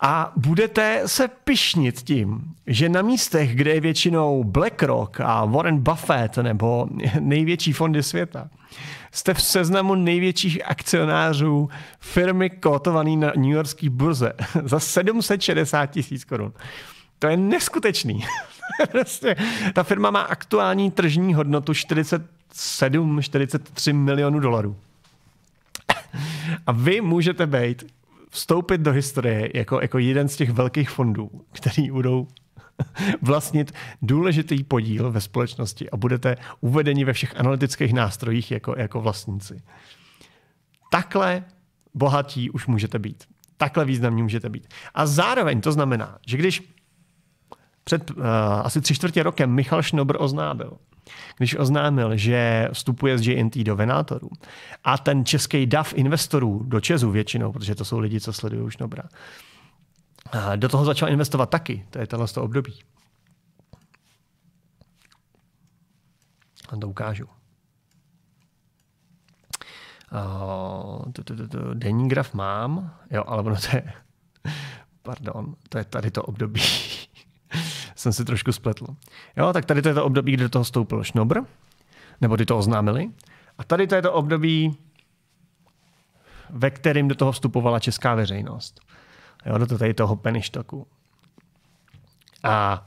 A budete se pišnit tím, že na místech, kde je většinou BlackRock a Warren Buffett nebo *laughs* největší fondy světa, Jste v seznamu největších akcionářů firmy kotovaný na New Yorkské burze *laughs* za 760 tisíc korun. To je neskutečný. *laughs* prostě, ta firma má aktuální tržní hodnotu 47, 43 milionů dolarů. A vy můžete být, vstoupit do historie jako, jako jeden z těch velkých fondů, který budou *laughs* vlastnit důležitý podíl ve společnosti a budete uvedeni ve všech analytických nástrojích jako, jako vlastníci. Takhle bohatí už můžete být. Takhle významní můžete být. A zároveň to znamená, že když před uh, asi tři čtvrtě rokem Michal Šnobr oznámil, když oznámil, že vstupuje z JNT do Venátoru a ten český DAF investorů do Česu většinou, protože to jsou lidi, co sledují Šnobra, uh, do toho začal investovat taky. To je tenhle to období. A to ukážu. Denní graf mám, jo, ale ono to je, *laughs* pardon, to je tady to období. *laughs* Jsem si trošku spletl. Jo, tak tady to je to období, kdy do toho stoupil Šnobr, nebo ty to oznámili. A tady to je to období, ve kterém do toho vstupovala česká veřejnost jo, do tady toho peništoku. A,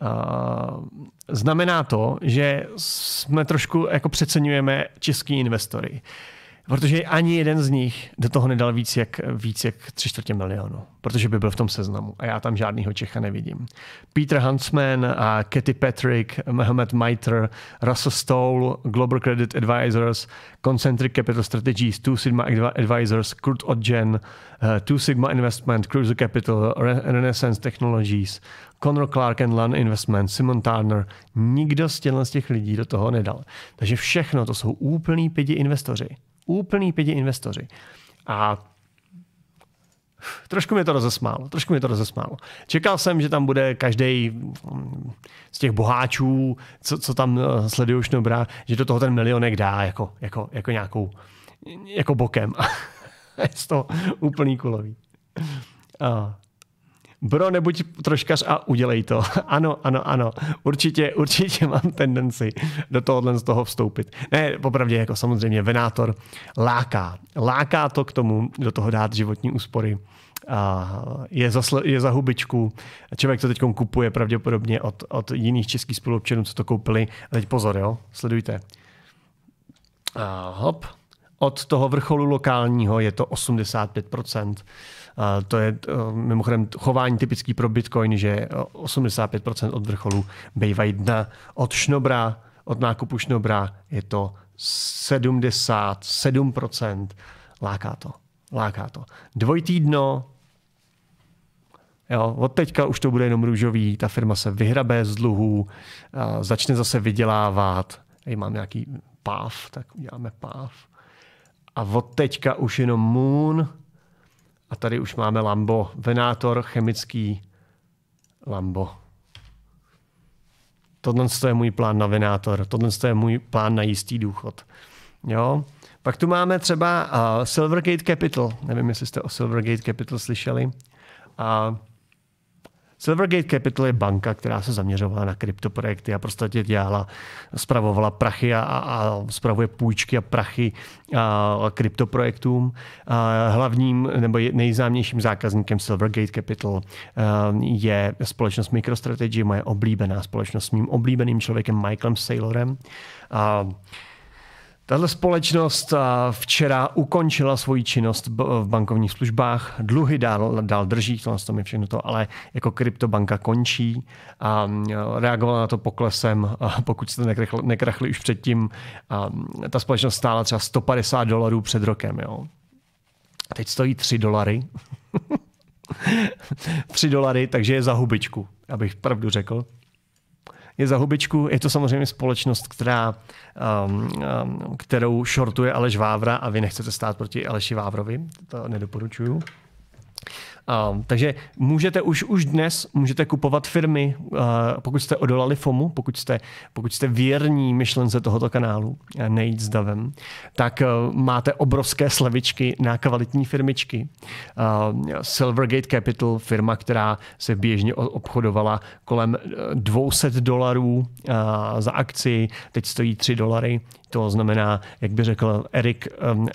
a znamená to, že jsme trošku jako přeceňujeme český investory. Protože ani jeden z nich do toho nedal víc jak, víc jak tři čtvrtě milionu, protože by byl v tom seznamu a já tam žádného Čecha nevidím. Peter Huntsman, a Katy Patrick, Mohamed Maitre, Russell Stoll, Global Credit Advisors, Concentric Capital Strategies, Two Sigma Advisors, Kurt Odgen, eh, Two Sigma Investment, Cruiser Capital, Renaissance Technologies, Conor Clark and Lan Investment, Simon Turner, nikdo z těch lidí do toho nedal. Takže všechno to jsou úplný pidi investoři Úplný pěti investoři. A Trošku mě to rozesmálo, trošku mě to rozesmálo. Čekal jsem, že tam bude každý mm, z těch boháčů, co, co tam eh, sledují šnobra, že do toho ten milionek dá jako, jako, jako nějakou, jako bokem. *laughs* je to úplný kulový. A bro, nebuď troškař a udělej to. *laughs* ano, ano, ano. Určitě, určitě mám tendenci do tohohle z toho vstoupit. Ne, popravdě, jako samozřejmě venátor láká. Láká to k tomu, do toho dát životní úspory. A je, za, je za hubičku. Člověk to teď kupuje pravděpodobně od, od jiných českých spoluobčanů, co to koupili. A teď pozor, jo, sledujte. A hop. Od toho vrcholu lokálního je to 85 to je eh, mimochodem chování typický pro Bitcoin, že 85% eh, od vrcholu bývají dna. Od šnobra, od nákupu šnobra je to 77%. Láká to. Láká to. Dvojtý dno, Jo, od teďka už to bude jenom růžový, ta firma se vyhrabe z dluhů, začne zase vydělávat. Tady mám nějaký páv, tak uděláme páv. A od teďka už jenom moon, a tady už máme Lambo, Venátor, chemický Lambo. Tohle je můj plán na Venátor, tohle je můj plán na jistý důchod. Jo? Pak tu máme třeba uh, Silvergate Capital. Nevím, jestli jste o Silvergate Capital slyšeli. uh, Silvergate Capital je banka, která se zaměřovala na kryptoprojekty a prostě dělala, spravovala prachy a, a spravuje půjčky a prachy a, a kryptoprojektům. A hlavním nebo nejzámějším zákazníkem Silvergate Capital je společnost MicroStrategy, moje oblíbená společnost s mým oblíbeným člověkem Michaelem Saylorem. A, tato společnost včera ukončila svoji činnost v bankovních službách, dluhy dál, dál drží, to nás tam je všechno to, ale jako kryptobanka končí a reagovala na to poklesem, pokud jste nekrachli, nekrachli už předtím, ta společnost stála třeba 150 dolarů před rokem. Jo. Teď stojí 3 dolary. 3 *laughs* dolary, takže je za hubičku, abych pravdu řekl je za hubičku. Je to samozřejmě společnost, která, um, um, kterou shortuje Aleš Vávra a vy nechcete stát proti Aleši Vávrovi. To nedoporučuju. Um, takže můžete už, už dnes můžete kupovat firmy, uh, pokud jste odolali FOMu, pokud jste, pokud jste věrní myšlence tohoto kanálu, eh, nejít s davem, tak uh, máte obrovské slevičky na kvalitní firmičky. Uh, Silvergate Capital, firma, která se běžně obchodovala kolem 200 dolarů za akci, teď stojí 3 dolary. To znamená, jak by řekl Erik, um,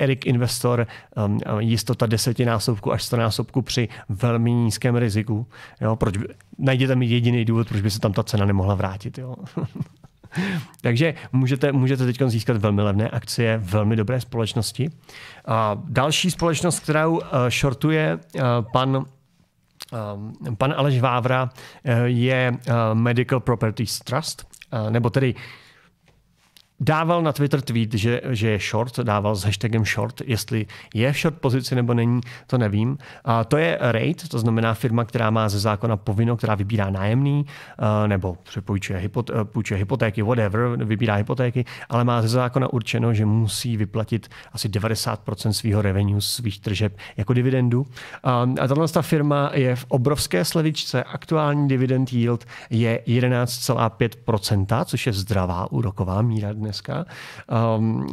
Eric Investor, um, jistota desetinásobku až stonásobku při velmi nízkém riziku. Jo, proč by, najděte mi jediný důvod, proč by se tam ta cena nemohla vrátit. Jo. *laughs* Takže můžete, můžete teď získat velmi levné akcie, velmi dobré společnosti. A další společnost, kterou uh, shortuje uh, pan um, pan Aleš Vávra uh, je Medical Properties Trust, nebo tedy dával na Twitter tweet, že, že je short, dával s hashtagem short, jestli je v short pozici nebo není, to nevím. A to je RAID, to znamená firma, která má ze zákona povinno, která vybírá nájemný, eh, nebo přepůjčuje hypot, eh, půjčuje hypotéky, whatever, vybírá hypotéky, ale má ze zákona určeno, že musí vyplatit asi 90% svého revenue, svých tržeb jako dividendu. A tato ta firma je v obrovské slevičce, aktuální dividend yield je 11,5%, což je zdravá úroková míra dnes dneska. Um,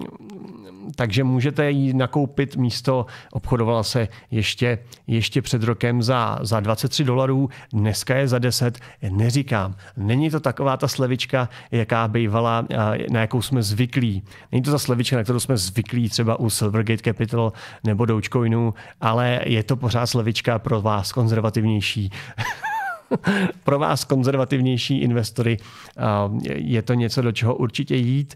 takže můžete ji nakoupit místo, obchodovala se ještě, ještě před rokem za, za 23 dolarů, dneska je za 10, neříkám. Není to taková ta slevička, jaká bývala, na jakou jsme zvyklí. Není to ta slevička, na kterou jsme zvyklí třeba u Silvergate Capital nebo Dogecoinu, ale je to pořád slevička pro vás konzervativnější. *laughs* pro vás konzervativnější investory je to něco, do čeho určitě jít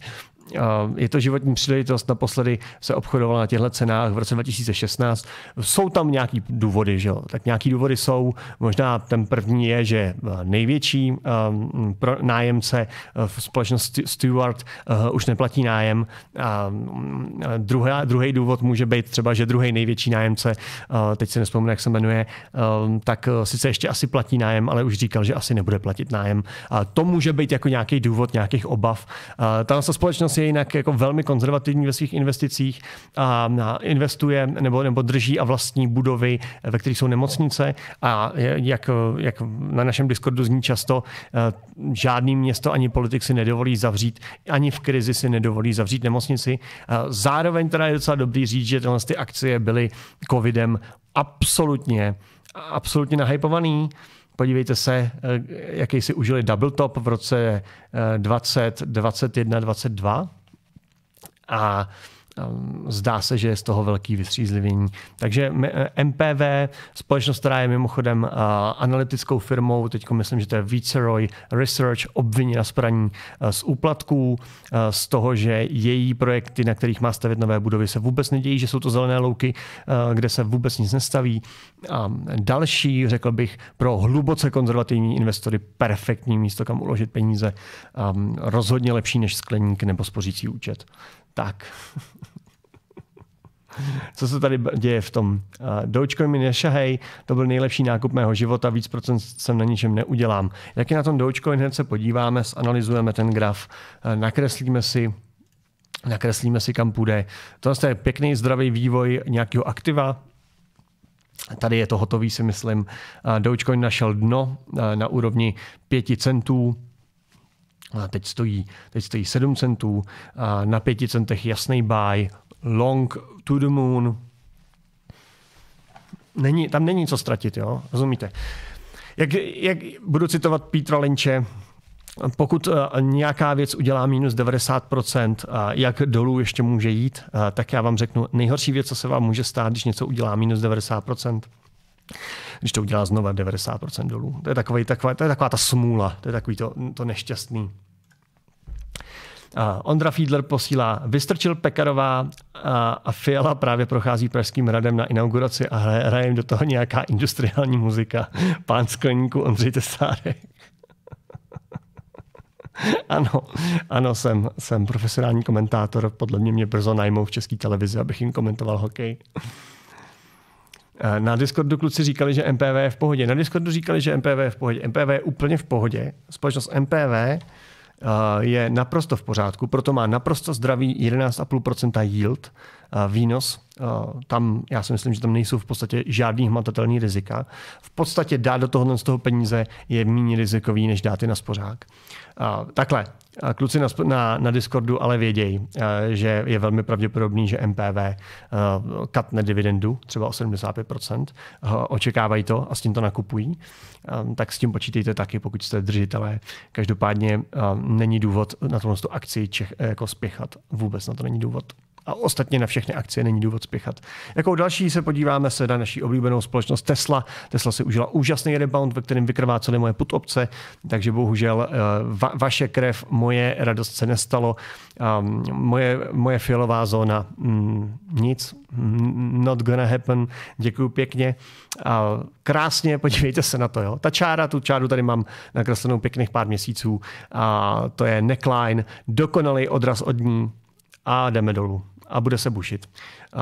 je to životní příležitost, naposledy se obchodovala na těchto cenách v roce 2016. Jsou tam nějaký důvody, že jo? Tak nějaký důvody jsou. Možná ten první je, že eh, největší eh, pro nájemce eh, v společnosti Stewart už neplatí nájem. A druhá, druhý důvod může být třeba, že druhý největší nájemce, teď se nespomínám, jak se jmenuje, tak sice ještě asi platí nájem, ale už říkal, že asi nebude platit nájem. A to může být jako nějaký důvod nějakých obav. Ta společnost je jinak jako velmi konzervativní ve svých investicích a investuje nebo, nebo drží a vlastní budovy, ve kterých jsou nemocnice a jak, jak na našem Discordu zní často, eh, žádný město ani politik si nedovolí zavřít, ani v krizi si nedovolí zavřít nemocnici. Eh, zároveň teda je docela dobrý říct, že tyhle ty akcie byly covidem absolutně absolutně nahypovaný. Podívejte se, eh, jaký si užili double top v roce 20, 21, 22. A Ehm, zdá se, že je z toho velký vystřízlivění. Takže MPV, eh, společnost, která je mimochodem eh, analytickou firmou, teď myslím, že to je Viceroy Research, obviní na spraní eh, z úplatků, z toho, že její projekty, na kterých má stavět nové budovy, se vůbec nedějí, že jsou to zelené louky, kde se vůbec nic nestaví. A další, řekl bych, pro hluboce konzervativní investory perfektní místo, kam uložit peníze, ehm, rozhodně lepší než skleník nebo spořící účet. Tak. Co se tady děje v tom? Eh, Dogecoin mi nešahej, to byl nejlepší nákup mého života, víc procent jsem na ničem neudělám. Jak je na tom Dogecoin, hned se podíváme, zanalizujeme ten graf, eh, nakreslíme si nakreslíme si, kam půjde. To je pěkný, zdravý vývoj nějakého aktiva, Tady je to hotový, si myslím. Eh, Dogecoin našel dno na úrovni 5 centů Teď stojí, teď stojí 7 centů, na 5 centech jasný buy, long to the moon. Není, tam není co ztratit, jo? rozumíte? Jak, jak budu citovat Petra Lenče, pokud eh, nějaká věc udělá minus 90%, eh, jak dolů ještě může jít, eh, tak já vám řeknu, nejhorší věc, co se vám může stát, když něco udělá minus 90%, když to udělá znova 90% dolů. To je, takový, taková, to je taková ta smůla, to je takový to, to nešťastný. Uh, Ondra Fiedler posílá, vystrčil Pekarová uh, a Fiala právě prochází Pražským radem na inauguraci a hraje, hraje jim do toho nějaká industriální muzika. *laughs* Pán skleníku Ondřej Tesárek. *laughs* ano, ano, jsem, jsem profesionální komentátor. Podle mě mě brzo najmou v české televizi, abych jim komentoval hokej. Eh, na Discordu kluci říkali, že MPV je v pohodě. Na Discordu říkali, že MPV je v pohodě. MPV je úplně v pohodě. Společnost MPV eh, je naprosto v pořádku, proto má naprosto zdravý 11,5% yield, eh, výnos Eh, tam já si myslím, že tam nejsou v podstatě žádný hmatatelný rizika. V podstatě dát do toho z toho peníze je méně rizikový, než dát je na spořák. Eh, takhle, eh, kluci na, na, na Discordu ale vědějí, že je velmi pravděpodobný, že MPV katne dividendu třeba o 75%, očekávají to a s tím to nakupují, tak s tím počítejte taky, pokud jste držitelé. Každopádně není důvod na tomto akci Čech, jako spěchat, vůbec na to není důvod. A ostatně na všechny akcie není důvod spěchat. Jako další se podíváme se na naší oblíbenou společnost Tesla. Tesla si užila úžasný rebound, ve kterém vykrvácely moje put obce, takže bohužel eh, va- vaše krev, moje radost se nestalo. Um, moje, moje fialová zóna, mm, nic, mm, not gonna happen, děkuji pěkně. A krásně, podívejte se na to. Jo. Ta čára, tu čáru tady mám nakreslenou pěkných pár měsíců. A to je neckline, dokonalý odraz od ní a jdeme dolů a bude se bušit.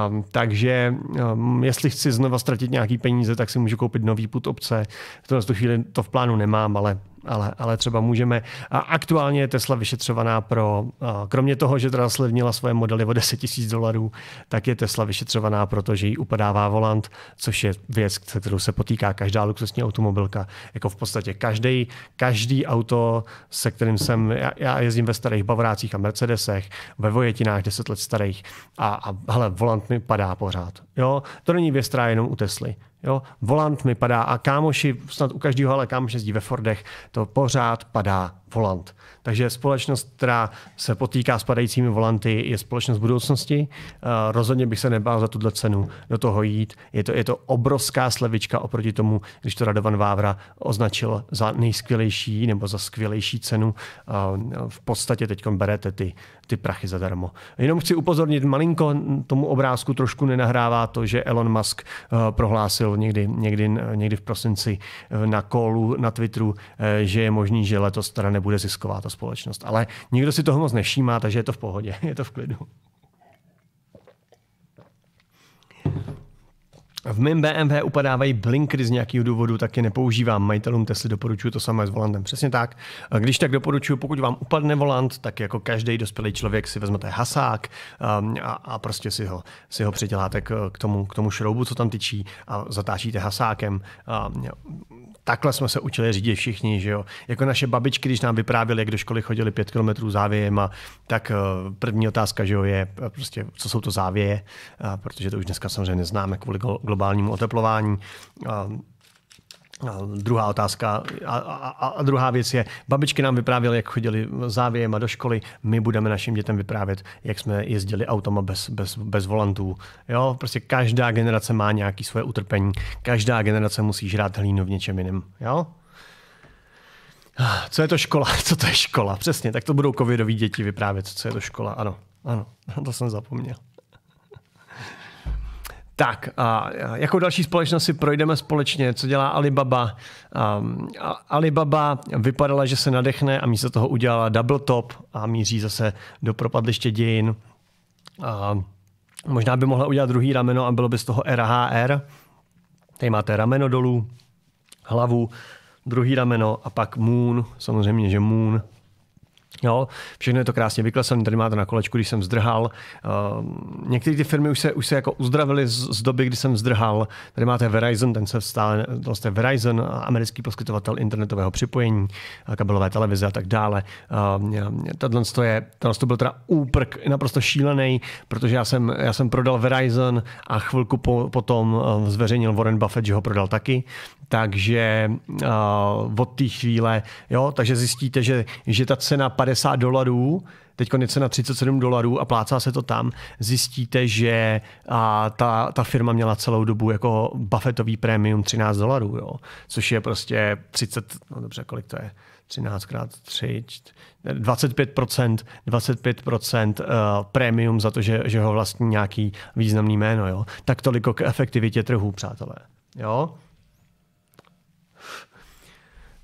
Um, takže um, jestli chci znova ztratit nějaký peníze, tak si můžu koupit nový put obce. V tuto chvíli to v plánu nemám, ale ale, ale třeba můžeme. A aktuálně je Tesla vyšetřovaná pro, kromě toho, že teda slevnila svoje modely o 10 000 dolarů, tak je Tesla vyšetřovaná, protože jí upadává volant, což je věc, kterou se potýká každá luxusní automobilka. Jako v podstatě každý, každý auto, se kterým jsem, já, já jezdím ve starých Bavorácích a Mercedesech, ve Vojetinách 10 let starých a, a hele, volant mi padá pořád. Jo, to není věc, která je jenom u Tesly. Jo, volant mi padá a kámoši, snad u každého, ale kámoš jezdí ve Fordech, to pořád padá volant. Takže společnost, která se potýká s padajícími volanty, je společnost budoucnosti. Eh, rozhodně bych se nebál za tuhle cenu do toho jít. Je to, je to obrovská slevička oproti tomu, když to Radovan Vávra označil za nejskvělejší nebo za skvělejší cenu. Eh, v podstatě teď berete ty, ty prachy zadarmo. Jenom chci upozornit malinko, tomu obrázku trošku nenahrává to, že Elon Musk eh, prohlásil někdy, někdy, někdy v prosinci na kolu na Twitteru, že je možný, že letos teda nebude zisková ta společnost. Ale nikdo si toho moc nevšímá, takže je to v pohodě, *laughs* je to v klidu. V mém BMW upadávají blinkry z nějakého důvodu, tak je nepoužívám. Majitelům Tesly doporučuji to samé s volantem. Přesně tak. Když tak doporučuji, pokud vám upadne volant, tak jako každý dospělý člověk si vezmete hasák um, a, a prostě si ho, si ho přiděláte k, k, tomu, k tomu šroubu, co tam tyčí a zatáčíte hasákem. A, takhle jsme se učili řídit všichni, že jo. Jako naše babičky, když nám vyprávěli, jak do školy chodili pět kilometrů závějem, a tak uh, první otázka, že jo, je prostě, co jsou to závěje, a protože to už dneska samozřejmě neznáme kvůli globálnímu oteplování. A druhá otázka a, a, a druhá věc je, babičky nám vyprávěly, jak chodili závějem a do školy, my budeme našim dětem vyprávět, jak jsme jezdili automa bez, bez, bez volantů. Jo, prostě každá generace má nějaké svoje utrpení, každá generace musí žrát hlínu v něčem jiném. Jo? Co je to škola? *laughs* Co to je škola? Přesně, tak to budou COVIDoví děti vyprávět, co je to škola. Ano, ano, *laughs* to jsem zapomněl. Tak, a jako další společnost si projdeme společně? Co dělá Alibaba? Um, Alibaba vypadala, že se nadechne a místo toho udělala double top a míří zase do propadliště dějin. A možná by mohla udělat druhý rameno a bylo by z toho RHR. Tady máte rameno dolů, hlavu, druhý rameno a pak Moon, samozřejmě, že Moon, Jo, všechno je to krásně vyklesané, tady máte na kolečku, když jsem zdrhal. Eh, některé ty firmy už se, už se jako uzdravily z, z, doby, kdy jsem zdrhal. Tady máte Verizon, ten se stále, vlastně Verizon, americký poskytovatel internetového připojení, eh, kabelové televize a tak dále. Eh, tohle to je, to byl teda úprk naprosto šílený, protože já jsem, já jsem prodal Verizon a chvilku po, potom zveřejnil Warren Buffett, že ho prodal taky. Takže od té chvíle, jo, takže zjistíte, že, že ta cena 50 50 dolarů, teď je cena 37 dolarů a plácá se to tam, zjistíte, že a, ta, ta firma měla celou dobu jako buffetový prémium 13 dolarů, jo? což je prostě 30, no dobře, kolik to je, 13 krát 3, 25%, 25% prémium za to, že, že ho vlastní nějaký významný jméno. Jo? Tak toliko k efektivitě trhů přátelé. Jo?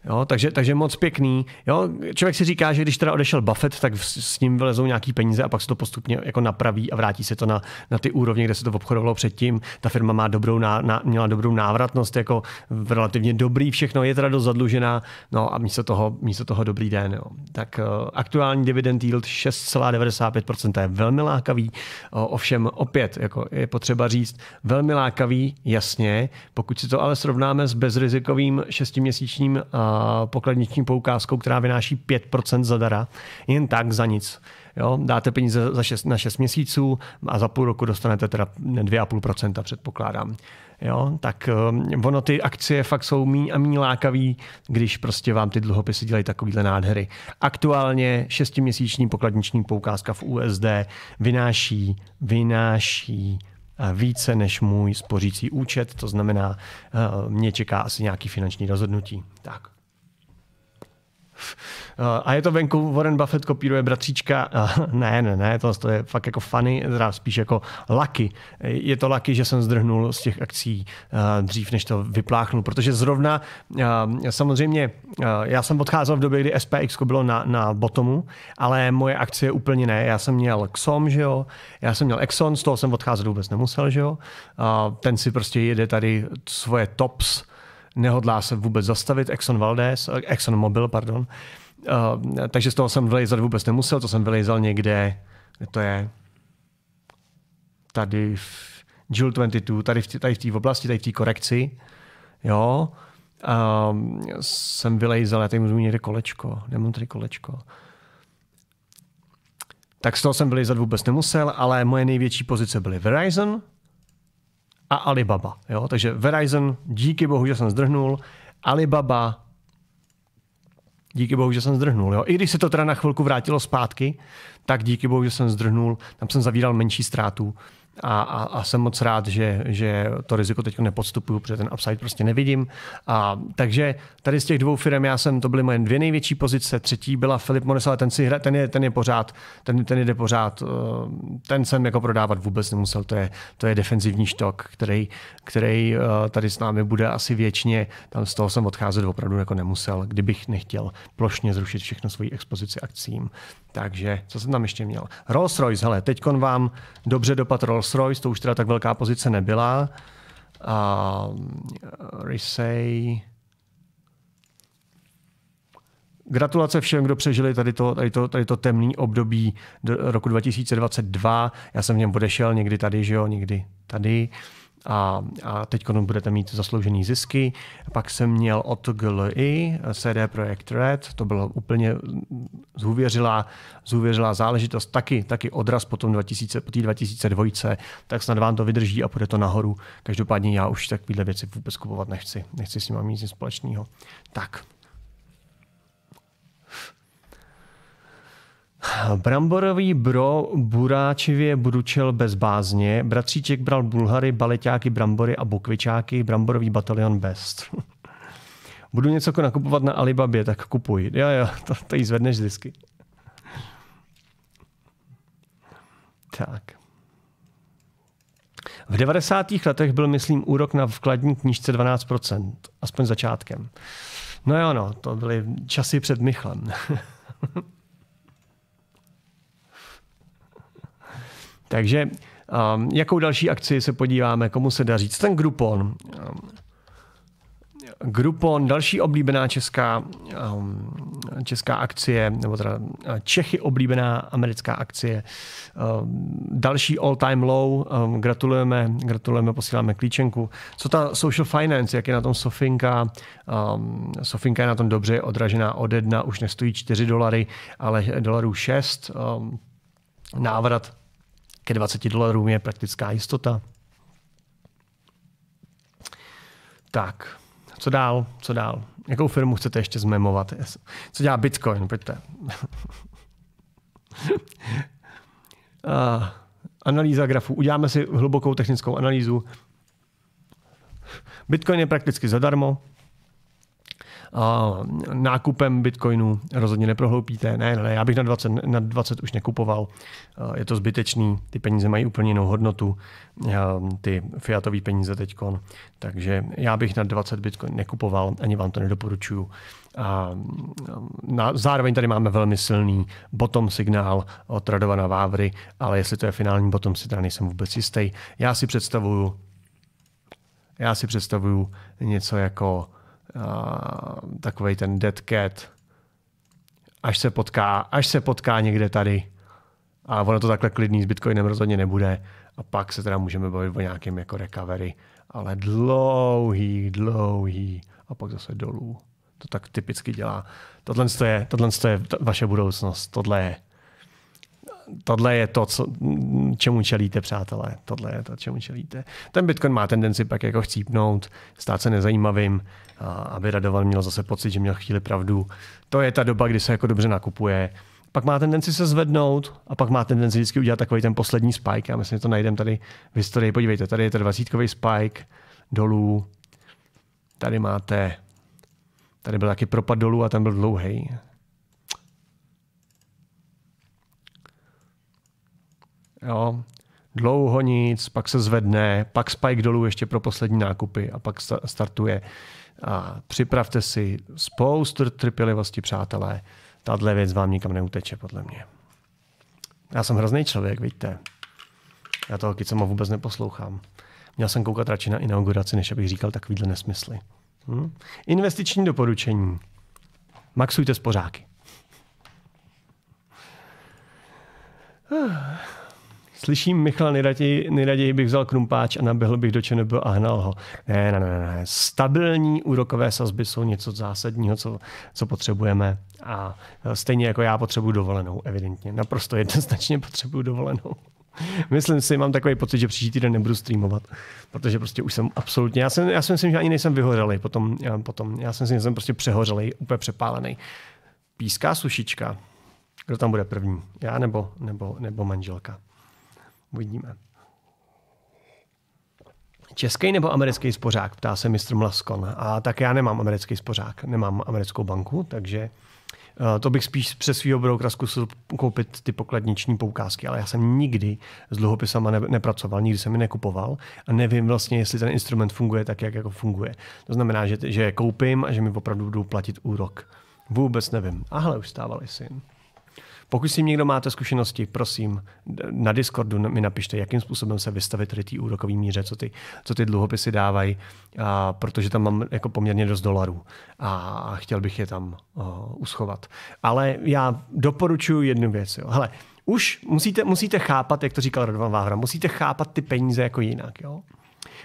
Jo, takže, takže moc pěkný. Jo, člověk si říká, že když teda odešel Buffett, tak s ním vylezou nějaký peníze a pak se to postupně jako napraví a vrátí se to na, na ty úrovně, kde se to obchodovalo předtím. Ta firma má dobrou na, na, měla dobrou návratnost, jako relativně dobrý všechno, je teda dost zadlužená, no a místo toho, místo toho dobrý den. Jo. Tak uh, aktuální dividend yield 6,95% je velmi lákavý, uh, ovšem opět jako je potřeba říct, velmi lákavý, jasně, pokud si to ale srovnáme s bezrizikovým šestiměsíčním uh, Eh, pokladniční poukázkou, která vynáší 5% zadara, jen tak za nic. Jo, dáte peníze za šest, na 6 měsíců a za půl roku dostanete teda 2,5% předpokládám. Jo, tak um, ono ty akcie fakt jsou míň a míň lákavý, když prostě vám ty dluhopisy dělají takovýhle nádhery. Aktuálně šestiměsíční pokladniční poukázka v USD vynáší, vynáší eh, více než můj spořící účet, to znamená, mě čeká asi nějaký finanční rozhodnutí. Tak. Eh, a je to venku, Warren Buffett kopíruje bratříčka. Eh, *laughs* ne, ne, ne, to, je fakt jako funny, teda spíš jako laky. Eh, je to laky, že jsem zdrhnul z těch akcí dřív, než to vypláchnu, protože zrovna samozřejmě já jsem odcházel v době, kdy SPX bylo na, na bottomu, ale moje akcie úplně ne. Já jsem měl XOM, že jo, já jsem měl Exxon, z toho jsem odcházet vůbec nemusel, že jo. Ten si prostě jede tady svoje tops, nehodlá se vůbec zastavit, Exxon Valdez, Exxon Mobil, pardon. Uh, takže z toho jsem vylejzat vůbec nemusel, to jsem vylejzal někde, kde to je, tady v Joule 22, tady v, tady v té oblasti, tady v té korekci, jo, um, jsem vylejzal, já tady můžu někde kolečko, nemám tady kolečko. Tak z toho jsem vylejzat vůbec nemusel, ale moje největší pozice byly Verizon, a Alibaba. Jo? Takže Verizon, díky bohu, že jsem zdrhnul, Alibaba, díky bohu, že jsem zdrhnul. Jo? I když se to teda na chvilku vrátilo zpátky, tak díky bohu, že jsem zdrhnul, tam jsem zavíral menší ztrátu a, a, a jsem moc rád, že, že to riziko teď nepodstupuju, protože ten upside prostě nevidím. A, takže tady z těch dvou firm já jsem, to byly moje dvě největší pozice, třetí byla Filip Morris, ale ten, si hra, ten, je, ten je pořád, ten, ten jde pořád, eh, ten jsem jako prodávat vůbec nemusel, to je, to je defenzivní štok, který, který eh, tady s námi bude asi věčně, tam z toho jsem odcházet opravdu jako nemusel, kdybych nechtěl plošně zrušit všechno svoji expozici akcím. Takže, co jsem tam ještě měl? Rolls Royce, hele, teď vám dobře dopad Rolls Royce, to už teda tak velká pozice nebyla. Uh, ehm, Risey... Gratulace všem, kdo přežili tady to, tady to, tady to temné období do roku 2022. Já jsem v něm odešel někdy tady, že jo, někdy tady. Uh, a, a teď budete mít zasloužený zisky. Pak jsem měl od GLI, eh, CD Projekt Red, to bylo úplně zhůvěřilá, zhůvěřilá záležitost, taky, taky odraz potom 2000, po té 2002, tak snad vám to vydrží a půjde to nahoru. Každopádně já už takovéhle věci vůbec kupovat nechci, nechci s nimi mít nic společného. Tak, Bramborový bro buráčivě budučil bez bázně, bratříček bral bulhary, baleťáky, brambory a bukvičáky, bramborový batalion best. *laughs* Budu něco nakupovat na Alibabě, tak kupuj. Jo, jo, to, to jí zvedneš vždycky. Tak. V 90. letech byl, myslím, úrok na vkladní knížce 12%, aspoň začátkem. No jo, no, to byly časy před Michlem. *laughs* Takže um, jakou další akci se podíváme, komu se daří? Co ten Groupon? Um, Groupon, další oblíbená česká, um, česká akcie, nebo teda eh, Čechy oblíbená americká akcie. Um, další all time low, um, gratulujeme, gratulujeme, posíláme klíčenku. Co ta social finance, jak je na tom Sofinka? Um, Sofinka je na tom dobře, je odražená od jedna, už nestojí 4 dolary, ale dolarů 6. Um, návrat ke 20 dolarům je praktická jistota. Tak, co dál, co dál? Jakou firmu chcete ještě zmemovat? Co dělá Bitcoin, pojďte. uh, *laughs* analýza grafu. Uděláme si hlubokou technickou analýzu. Bitcoin je prakticky zadarmo, nákupem bitcoinu rozhodně neprohloupíte. Ne, ne, já bych na 20, na 20 už nekupoval. Eh, je to zbytečný, ty peníze mají úplně jinou hodnotu, eh, ty fiatové peníze teď. Takže já bych na 20 bitcoin nekupoval, ani vám to nedoporučuju. A mm, na, zároveň tady máme velmi silný bottom signál od Radovana Vávry, ale jestli to je finální bottom signál, nejsem vůbec jistý. Já si představuju já si představuju něco jako takový ten dead cat, až se, potká, až se potká někde tady. A ono to takhle klidný s Bitcoinem rozhodně nebude. A pak se teda můžeme bavit o nějakém jako recovery. Ale dlouhý, dlouhý a pak zase dolů. To tak typicky dělá. Tohle je, tohle je vaše budoucnost. Tohle je tohle je to, co, čemu čelíte, přátelé. Tohle je to, čemu čelíte. Ten Bitcoin má tendenci pak jako chcípnout, stát se nezajímavým, a aby radoval měl zase pocit, že měl chvíli pravdu. To je ta doba, kdy se jako dobře nakupuje. Pak má tendenci se zvednout a pak má tendenci vždycky udělat takový ten poslední spike. Já myslím, že to najdeme tady v historii. Podívejte, tady je ten dvacítkový spike dolů. Tady máte, tady byl taky propad dolů a tam byl dlouhý. Jo. Dlouho nic, pak se zvedne, pak spike dolů ještě pro poslední nákupy a pak startuje. A připravte si spoustu trpělivosti, přátelé. Tahle věc vám nikam neuteče, podle mě. Já jsem hrozný člověk, vidíte. Já toho kicama vůbec neposlouchám. Měl jsem koukat radši na inauguraci, než abych říkal takovýhle nesmysly. Hm? Investiční doporučení. Maxujte spořáky. Ah. Slyším, Michal, nejraději, nejraději bych vzal krumpáč a naběhl bych do ČNB a hnal ho. Ne, ne, ne, ne. Stabilní úrokové sazby jsou něco zásadního, co, co potřebujeme. A e, stejně jako já potřebuju dovolenou, evidentně. Naprosto jednoznačně potřebuju dovolenou. *laughs* Myslím si, mám takový pocit, že příští týden nebudu streamovat, protože prostě už jsem absolutně, já, jsem, já si myslím, že ani nejsem vyhořelý potom, e, potom. já si myslím, že jsem prostě přehořelý, úplně přepálený. Píská sušička. Kdo tam bude první? Já nebo, nebo, nebo manželka? Uvidíme. Český nebo americký spořák, ptá se mistr Mlaskon. A tak já nemám americký spořák, nemám americkou banku, takže eh, to bych spíš přes svýho broukra zkusil koupit ty pokladniční poukázky, ale já jsem nikdy s dluhopisama nepracoval, nikdy jsem je nekupoval a nevím vlastně, jestli ten instrument funguje tak, jak jako funguje. To znamená, že, že je koupím a že mi opravdu budou platit úrok. Vůbec nevím. A hele, už stával i syn. Pokud si někdo máte zkušenosti, prosím, na Discordu mi napište, jakým způsobem se vystavit tady té úrokové míře, co ty, co ty dluhopisy dávají, a, protože tam mám jako poměrně dost dolarů a chtěl bych je tam o, uschovat. Ale já doporučuji jednu věc. Jo. Hele, už musíte, musíte chápat, jak to říkal Radovan Vávra. musíte chápat ty peníze jako jinak. Jo?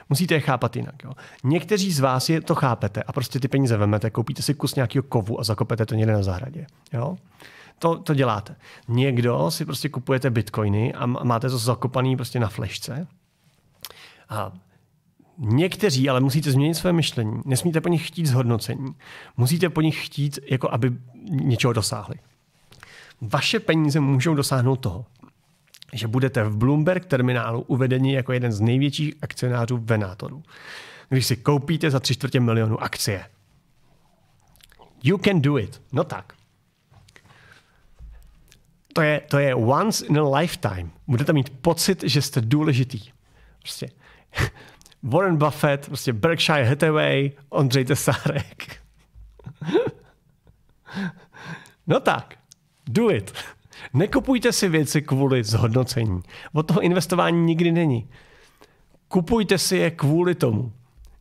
Musíte je chápat jinak. Jo? Někteří z vás je to chápete a prostě ty peníze vemete, koupíte si kus nějakého kovu a zakopete to někde na zahradě. Jo? to, to děláte. Někdo si prostě kupujete bitcoiny a máte to zakopaný prostě na flešce. A Někteří ale musíte změnit své myšlení. Nesmíte po nich chtít zhodnocení. Musíte po nich chtít, jako aby něčeho dosáhli. Vaše peníze můžou dosáhnout toho, že budete v Bloomberg terminálu uvedeni jako jeden z největších akcionářů Venátoru, Když si koupíte za tři čtvrtě milionu akcie. You can do it. No tak to je, to je once in a lifetime. Budete mít pocit, že jste důležitý. Prostě. *laughs* Warren Buffett, prostě Berkshire Hathaway, Ondřej Tesárek. *laughs* no tak, do it. Nekupujte si věci kvůli zhodnocení. Od toho investování nikdy není. Kupujte si je kvůli tomu,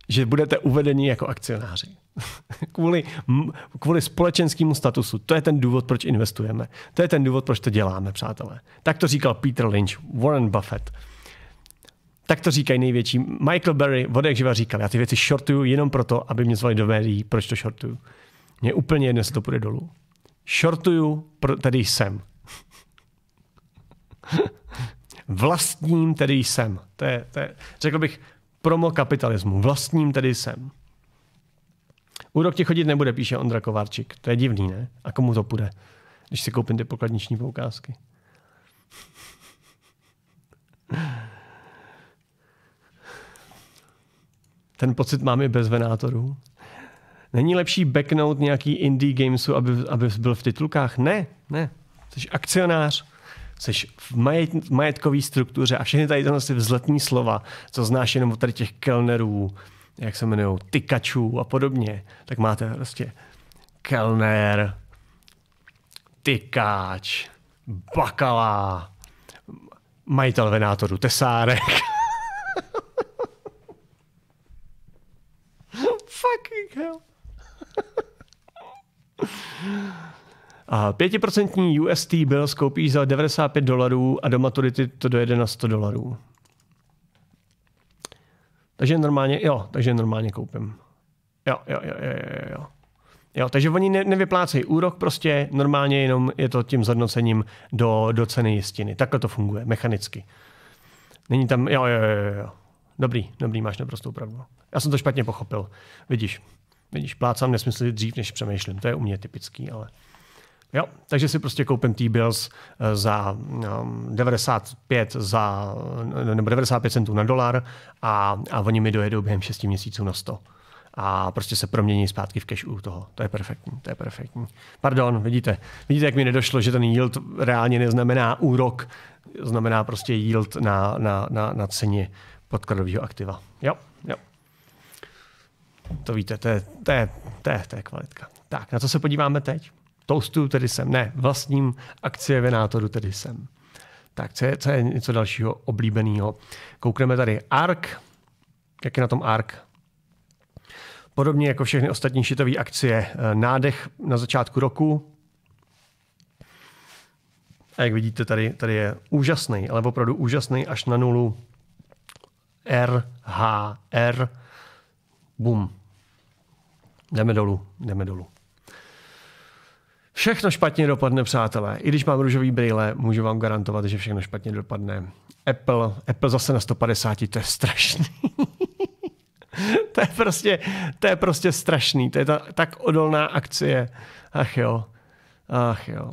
že budete uvedeni jako akcionáři. *laughs* kvůli, kvůli společenskému statusu. To je ten důvod, proč investujeme. To je ten důvod, proč to děláme, přátelé. Tak to říkal Peter Lynch, Warren Buffett. Tak to říkají největší. Michael Berry vodek živa říkal, já ty věci shortuju jenom proto, aby mě zvali do médií, proč to shortuju. Mně úplně jedno, jestli to půjde dolů. Shortuju, tedy jsem. *laughs* Vlastním tedy jsem. To je, to je, řekl bych, promo kapitalismu. Vlastním tedy jsem. Úrok ti chodit nebude, píše Ondra Kovarčík. To je divný, ne? A komu to půjde, když si koupím ty pokladniční poukázky? Ten pocit mám i bez venátorů. Není lepší backnout nějaký indie gamesu, aby, aby byl v titulkách? Ne, ne. Jsi akcionář, jsi v majet, majetkové struktuře a všechny tady tyhle vzletní slova, co znáš jenom od těch kelnerů, jak se jmenují, tykačů a podobně, tak máte prostě kelner, tykač, bakala, majitel venátoru tesárek. *laughs* Fucking hell. A 5% UST byl skoupíš za 95 dolarů a do maturity to dojede na 100 dolarů. Takže normálně, jo, takže normálně koupím. Jo, jo, jo, jo, jo. jo. Jo, takže oni ne, nevyplácejí úrok prostě, normálně jenom je to tím zhodnocením do, do ceny jistiny. Takhle to funguje, mechanicky. Není tam, jo, jo, jo, jo. Dobrý, dobrý, máš naprostou pravdu. Já jsem to špatně pochopil. Vidíš, vidíš, plácám nesmysly dřív, než přemýšlím. To je u mě typický, ale... Jo, takže si prostě koupím T-bills eh, za 95 mm, za, nebo 95 centů na dolar a, a oni mi dojedou během 6 měsíců na 100 a prostě se promění zpátky v cash u toho. To je perfektní, to je perfektní. Pardon, vidíte, vidíte, jak mi nedošlo, že ten yield reálně neznamená úrok, znamená prostě yield na, na, na, na ceně podkladového aktiva. Jo, jo. To víte, to je, to, je, to, je, to je kvalitka. Tak, na co se podíváme teď? Toastu tedy jsem, ne, vlastním venátoru tedy jsem. Tak, co je, co je něco dalšího oblíbeného? Koukneme tady ARK. Jak je na tom ARK? Podobně jako všechny ostatní šitové akcie, eh, nádech na začátku roku. A jak vidíte, tady, tady je úžasný, ale opravdu úžasný až na nulu RHR. Bum. Jdeme dolů, jdeme dolů. Všechno špatně dopadne, přátelé. I když mám růžový brýle, můžu vám garantovat, že všechno špatně dopadne. Apple, Apple zase na 150, to je strašný. *laughs* to, je prostě, to je prostě strašný. To je ta, tak odolná akcie. Ach jo. Ach jo.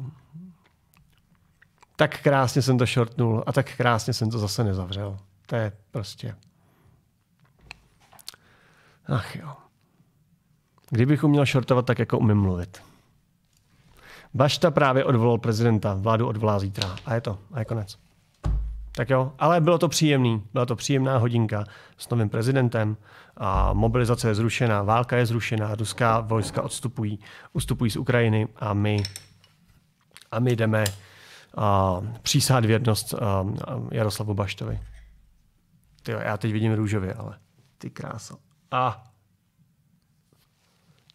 Tak krásně jsem to shortnul a tak krásně jsem to zase nezavřel. To je prostě... Ach jo. Kdybych uměl shortovat, tak jako umím mluvit. Bašta právě odvolal prezidenta, vládu odvolá zítra. A je to, a je konec. Tak jo, ale bylo to příjemný, byla to příjemná hodinka s novým prezidentem. A mobilizace je zrušená, válka je zrušená, ruská vojska odstupují, ustupují z Ukrajiny a my, a my jdeme a, přísát věrnost a, Jaroslavu Baštovi. Ty jo, já teď vidím růžově, ale ty kráso. A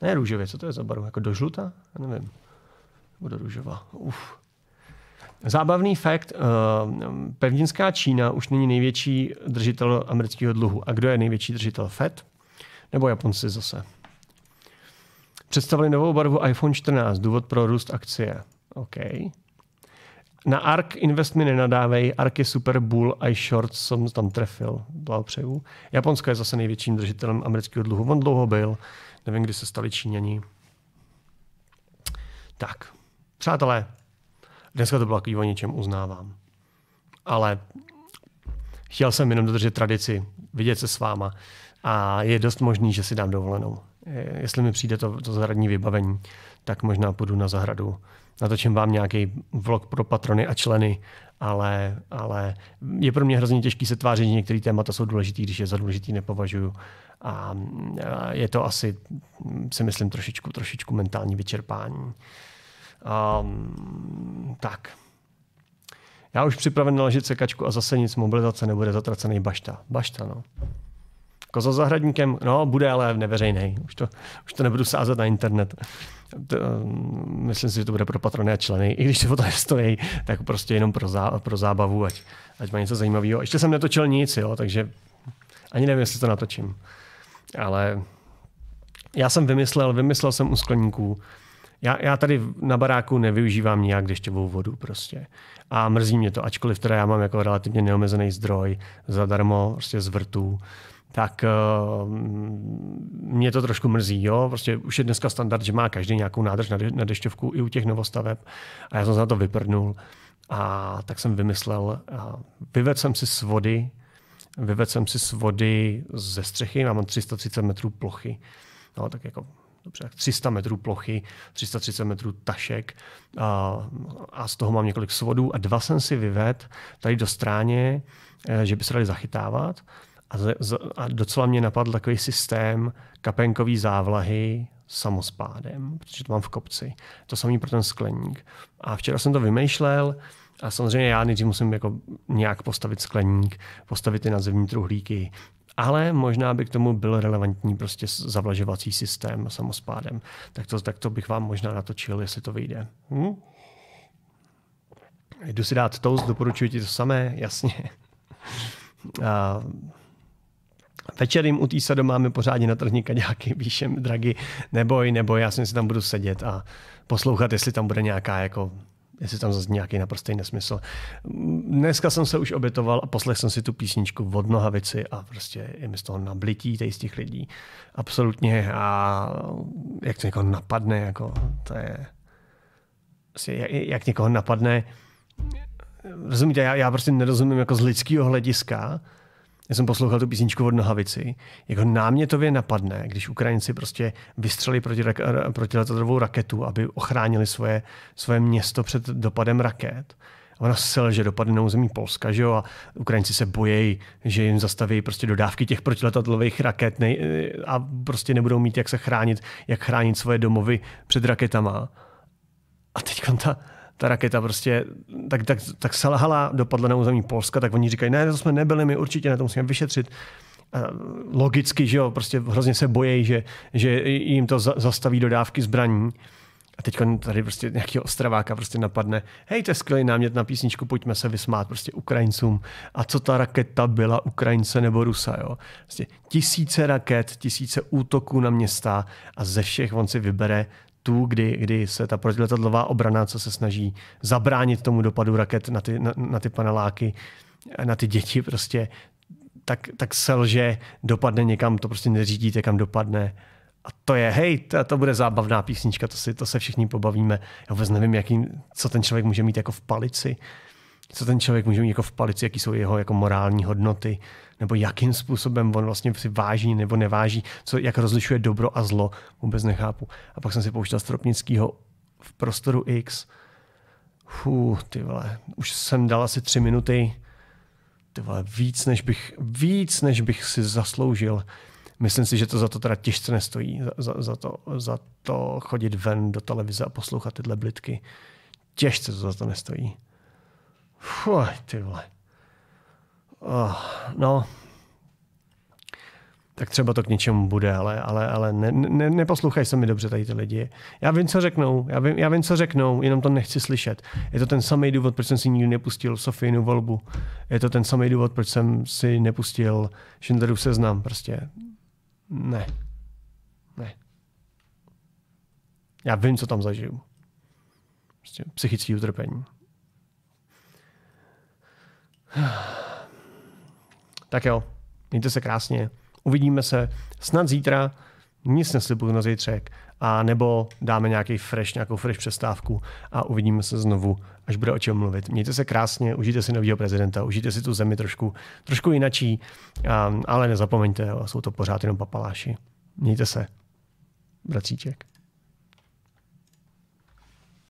ne růžově, co to je za barvu? Jako do žluta? Já nevím voda růžová. Uf. Zábavný fakt, eh, pevninská Čína už není největší držitel amerického dluhu. A kdo je největší držitel? FED? Nebo Japonci zase? Představili novou barvu iPhone 14, důvod pro růst akcie. OK. Na ARK Invest mi nenadávej, ARK je super bull, i short jsem tam trefil, blahopřeju. Japonsko je zase největším držitelem amerického dluhu, on dlouho byl, nevím, kdy se stali Číňani. Tak, Přátelé, dneska to bylo takový o něčem, uznávám. Ale chtěl jsem jenom dodržet tradici, vidět se s váma a je dost možný, že si dám dovolenou. Jestli mi přijde to, to zahradní vybavení, tak možná půjdu na zahradu. Natočím vám nějaký vlog pro patrony a členy, ale, ale je pro mě hrozně těžký se tvářit, že některé témata jsou důležitý, když je za důležitý nepovažuju. A je to asi, si myslím, trošičku, trošičku mentální vyčerpání. Um, tak. Já už připraven naložit sekačku a zase nic, mobilizace nebude zatracený bašta. Bašta, no. koza jako za zahradníkem, no, bude, ale neveřejný. Už to, už to nebudu sázet na internet. To, ehm, myslím si, že to bude pro patrony a členy. I když se o to stojí, tak prostě jenom pro, zá, pro zábavu, ať, ať má něco zajímavého. Ještě jsem netočil nic, jo, takže ani nevím, jestli to natočím. Ale já jsem vymyslel, vymyslel jsem u skleníků já, já tady na baráku nevyužívám nijak dešťovou vodu prostě. A mrzí mě to, ačkoliv teda já mám jako relativně neomezený zdroj zadarmo prostě z vrtů, tak uh, mě to trošku mrzí. Jo? Prostě už je dneska standard, že má každý nějakou nádrž na, de- na dešťovku i u těch novostaveb a já jsem se na to vyprnul A tak jsem vymyslel, vyvedl jsem si svody, vody, vyvedl jsem si svody vody ze střechy, mám 330 metrů plochy. No, tak jako dobře, 300 metrů plochy, 330 metrů tašek a, a z toho mám několik svodů a dva jsem si vyvedl tady do stráně, eh, že by se dali zachytávat a, a docela mě napadl takový systém kapenkový závlahy samozpádem, protože to mám v kopci. To samý pro ten skleník. A včera jsem to vymýšlel, a samozřejmě já nejdřív musím jako nějak postavit skleník, postavit ty nadzemní truhlíky, ale možná by k tomu byl relevantní prostě zavlažovací systém samozpádem. Tak to, tak to bych vám možná natočil, jestli to vyjde. Hm? Jdu si dát toast, doporučuji ti to samé, jasně. *laughs* A večer jim u Týsado máme pořádně na trhní kaďáky, píšem, dragi, neboj, neboj, já si tam budu sedět a poslouchat, jestli tam bude nějaká jako jestli tam zase nějaký naprostý nesmysl. Dneska jsem se už obětoval a poslech jsem si tu písničku od Nohavici a prostě je mi z toho nablití z těch lidí. Absolutně a jak to někoho napadne, jako to je... Prostě jak někoho napadne, rozumíte, já, já prostě nerozumím jako z lidského hlediska, já jsem poslouchal tu písničku od Nohavici, jako námětově napadne, když Ukrajinci prostě vystřelili proti, proti letadlovou raketu, aby ochránili svoje, svoje město před dopadem raket, ona selže dopadne na území Polska, že jo, a Ukrajinci se bojejí, že jim zastaví prostě dodávky těch protiletadlových raket nej, a prostě nebudou mít jak se chránit, jak chránit svoje domovy před raketama. A teď ta, ta raketa prostě tak, tak, tak selhala, dopadla na území Polska, tak oni říkají, ne, to jsme nebyli, my určitě na to musíme vyšetřit eh, logicky, že jo, prostě hrozně se bojejí, že, že jim to za, zastaví dodávky zbraní. A teď tady prostě nějaký ostraváka prostě napadne, hej, to je skvělý námět na písničku, pojďme se vysmát prostě Ukrajincům. A co ta raketa byla Ukrajince nebo Rusa, jo? Prostě tisíce raket, tisíce útoků na města a ze všech on si vybere tu, kdy, kdy se ta protiletadlová obrana, co se snaží zabránit tomu dopadu raket na ty, na, na ty paneláky, na ty děti prostě, tak, tak selže, dopadne někam, to prostě neřídíte, kam dopadne. A to je, hej, to, to bude zábavná písnička, to, si, to se všichni pobavíme. Já vůbec nevím, jaký, co ten člověk může mít jako v palici, co ten člověk může mít jako v palici, jaký jsou jeho jako morální hodnoty, nebo jakým způsobem on vlastně si váží nebo neváží, co, jak rozlišuje dobro a zlo, vůbec nechápu. A pak jsem si pouštěl Stropnického v prostoru X. Hů, ty vole, už jsem dal asi tři minuty, ty vole, víc než bych, víc než bych si zasloužil. Myslím si, že to za to teda těžce nestojí, za, za, za, to, za to chodit ven do televize a poslouchat tyhle blitky. Těžce to za to nestojí. Fuh, ty vole oh, no, tak třeba to k něčemu bude, ale, ale, ale ne, ne, neposlouchají se mi dobře tady ty lidi. Já vím, co řeknou, já vím, já vím, co řeknou, jenom to nechci slyšet. Je to ten samý důvod, proč jsem si nikdy nepustil Sofínu volbu. Je to ten samý důvod, proč jsem si nepustil Schindlerův seznam. Prostě ne. Ne. Já vím, co tam zažiju. Prostě psychické utrpení. *sighs* Tak jo, mějte se krásně. Uvidíme se snad zítra, nic neslibuju na zítřek, a nebo dáme nějaký fresh, nějakou fresh přestávku a uvidíme se znovu, až bude o čem mluvit. Mějte se krásně, užijte si nového prezidenta, užijte si tu zemi trošku, trošku jinačí, um, ale nezapomeňte, jsou to pořád jenom papaláši. Mějte se, bratříček.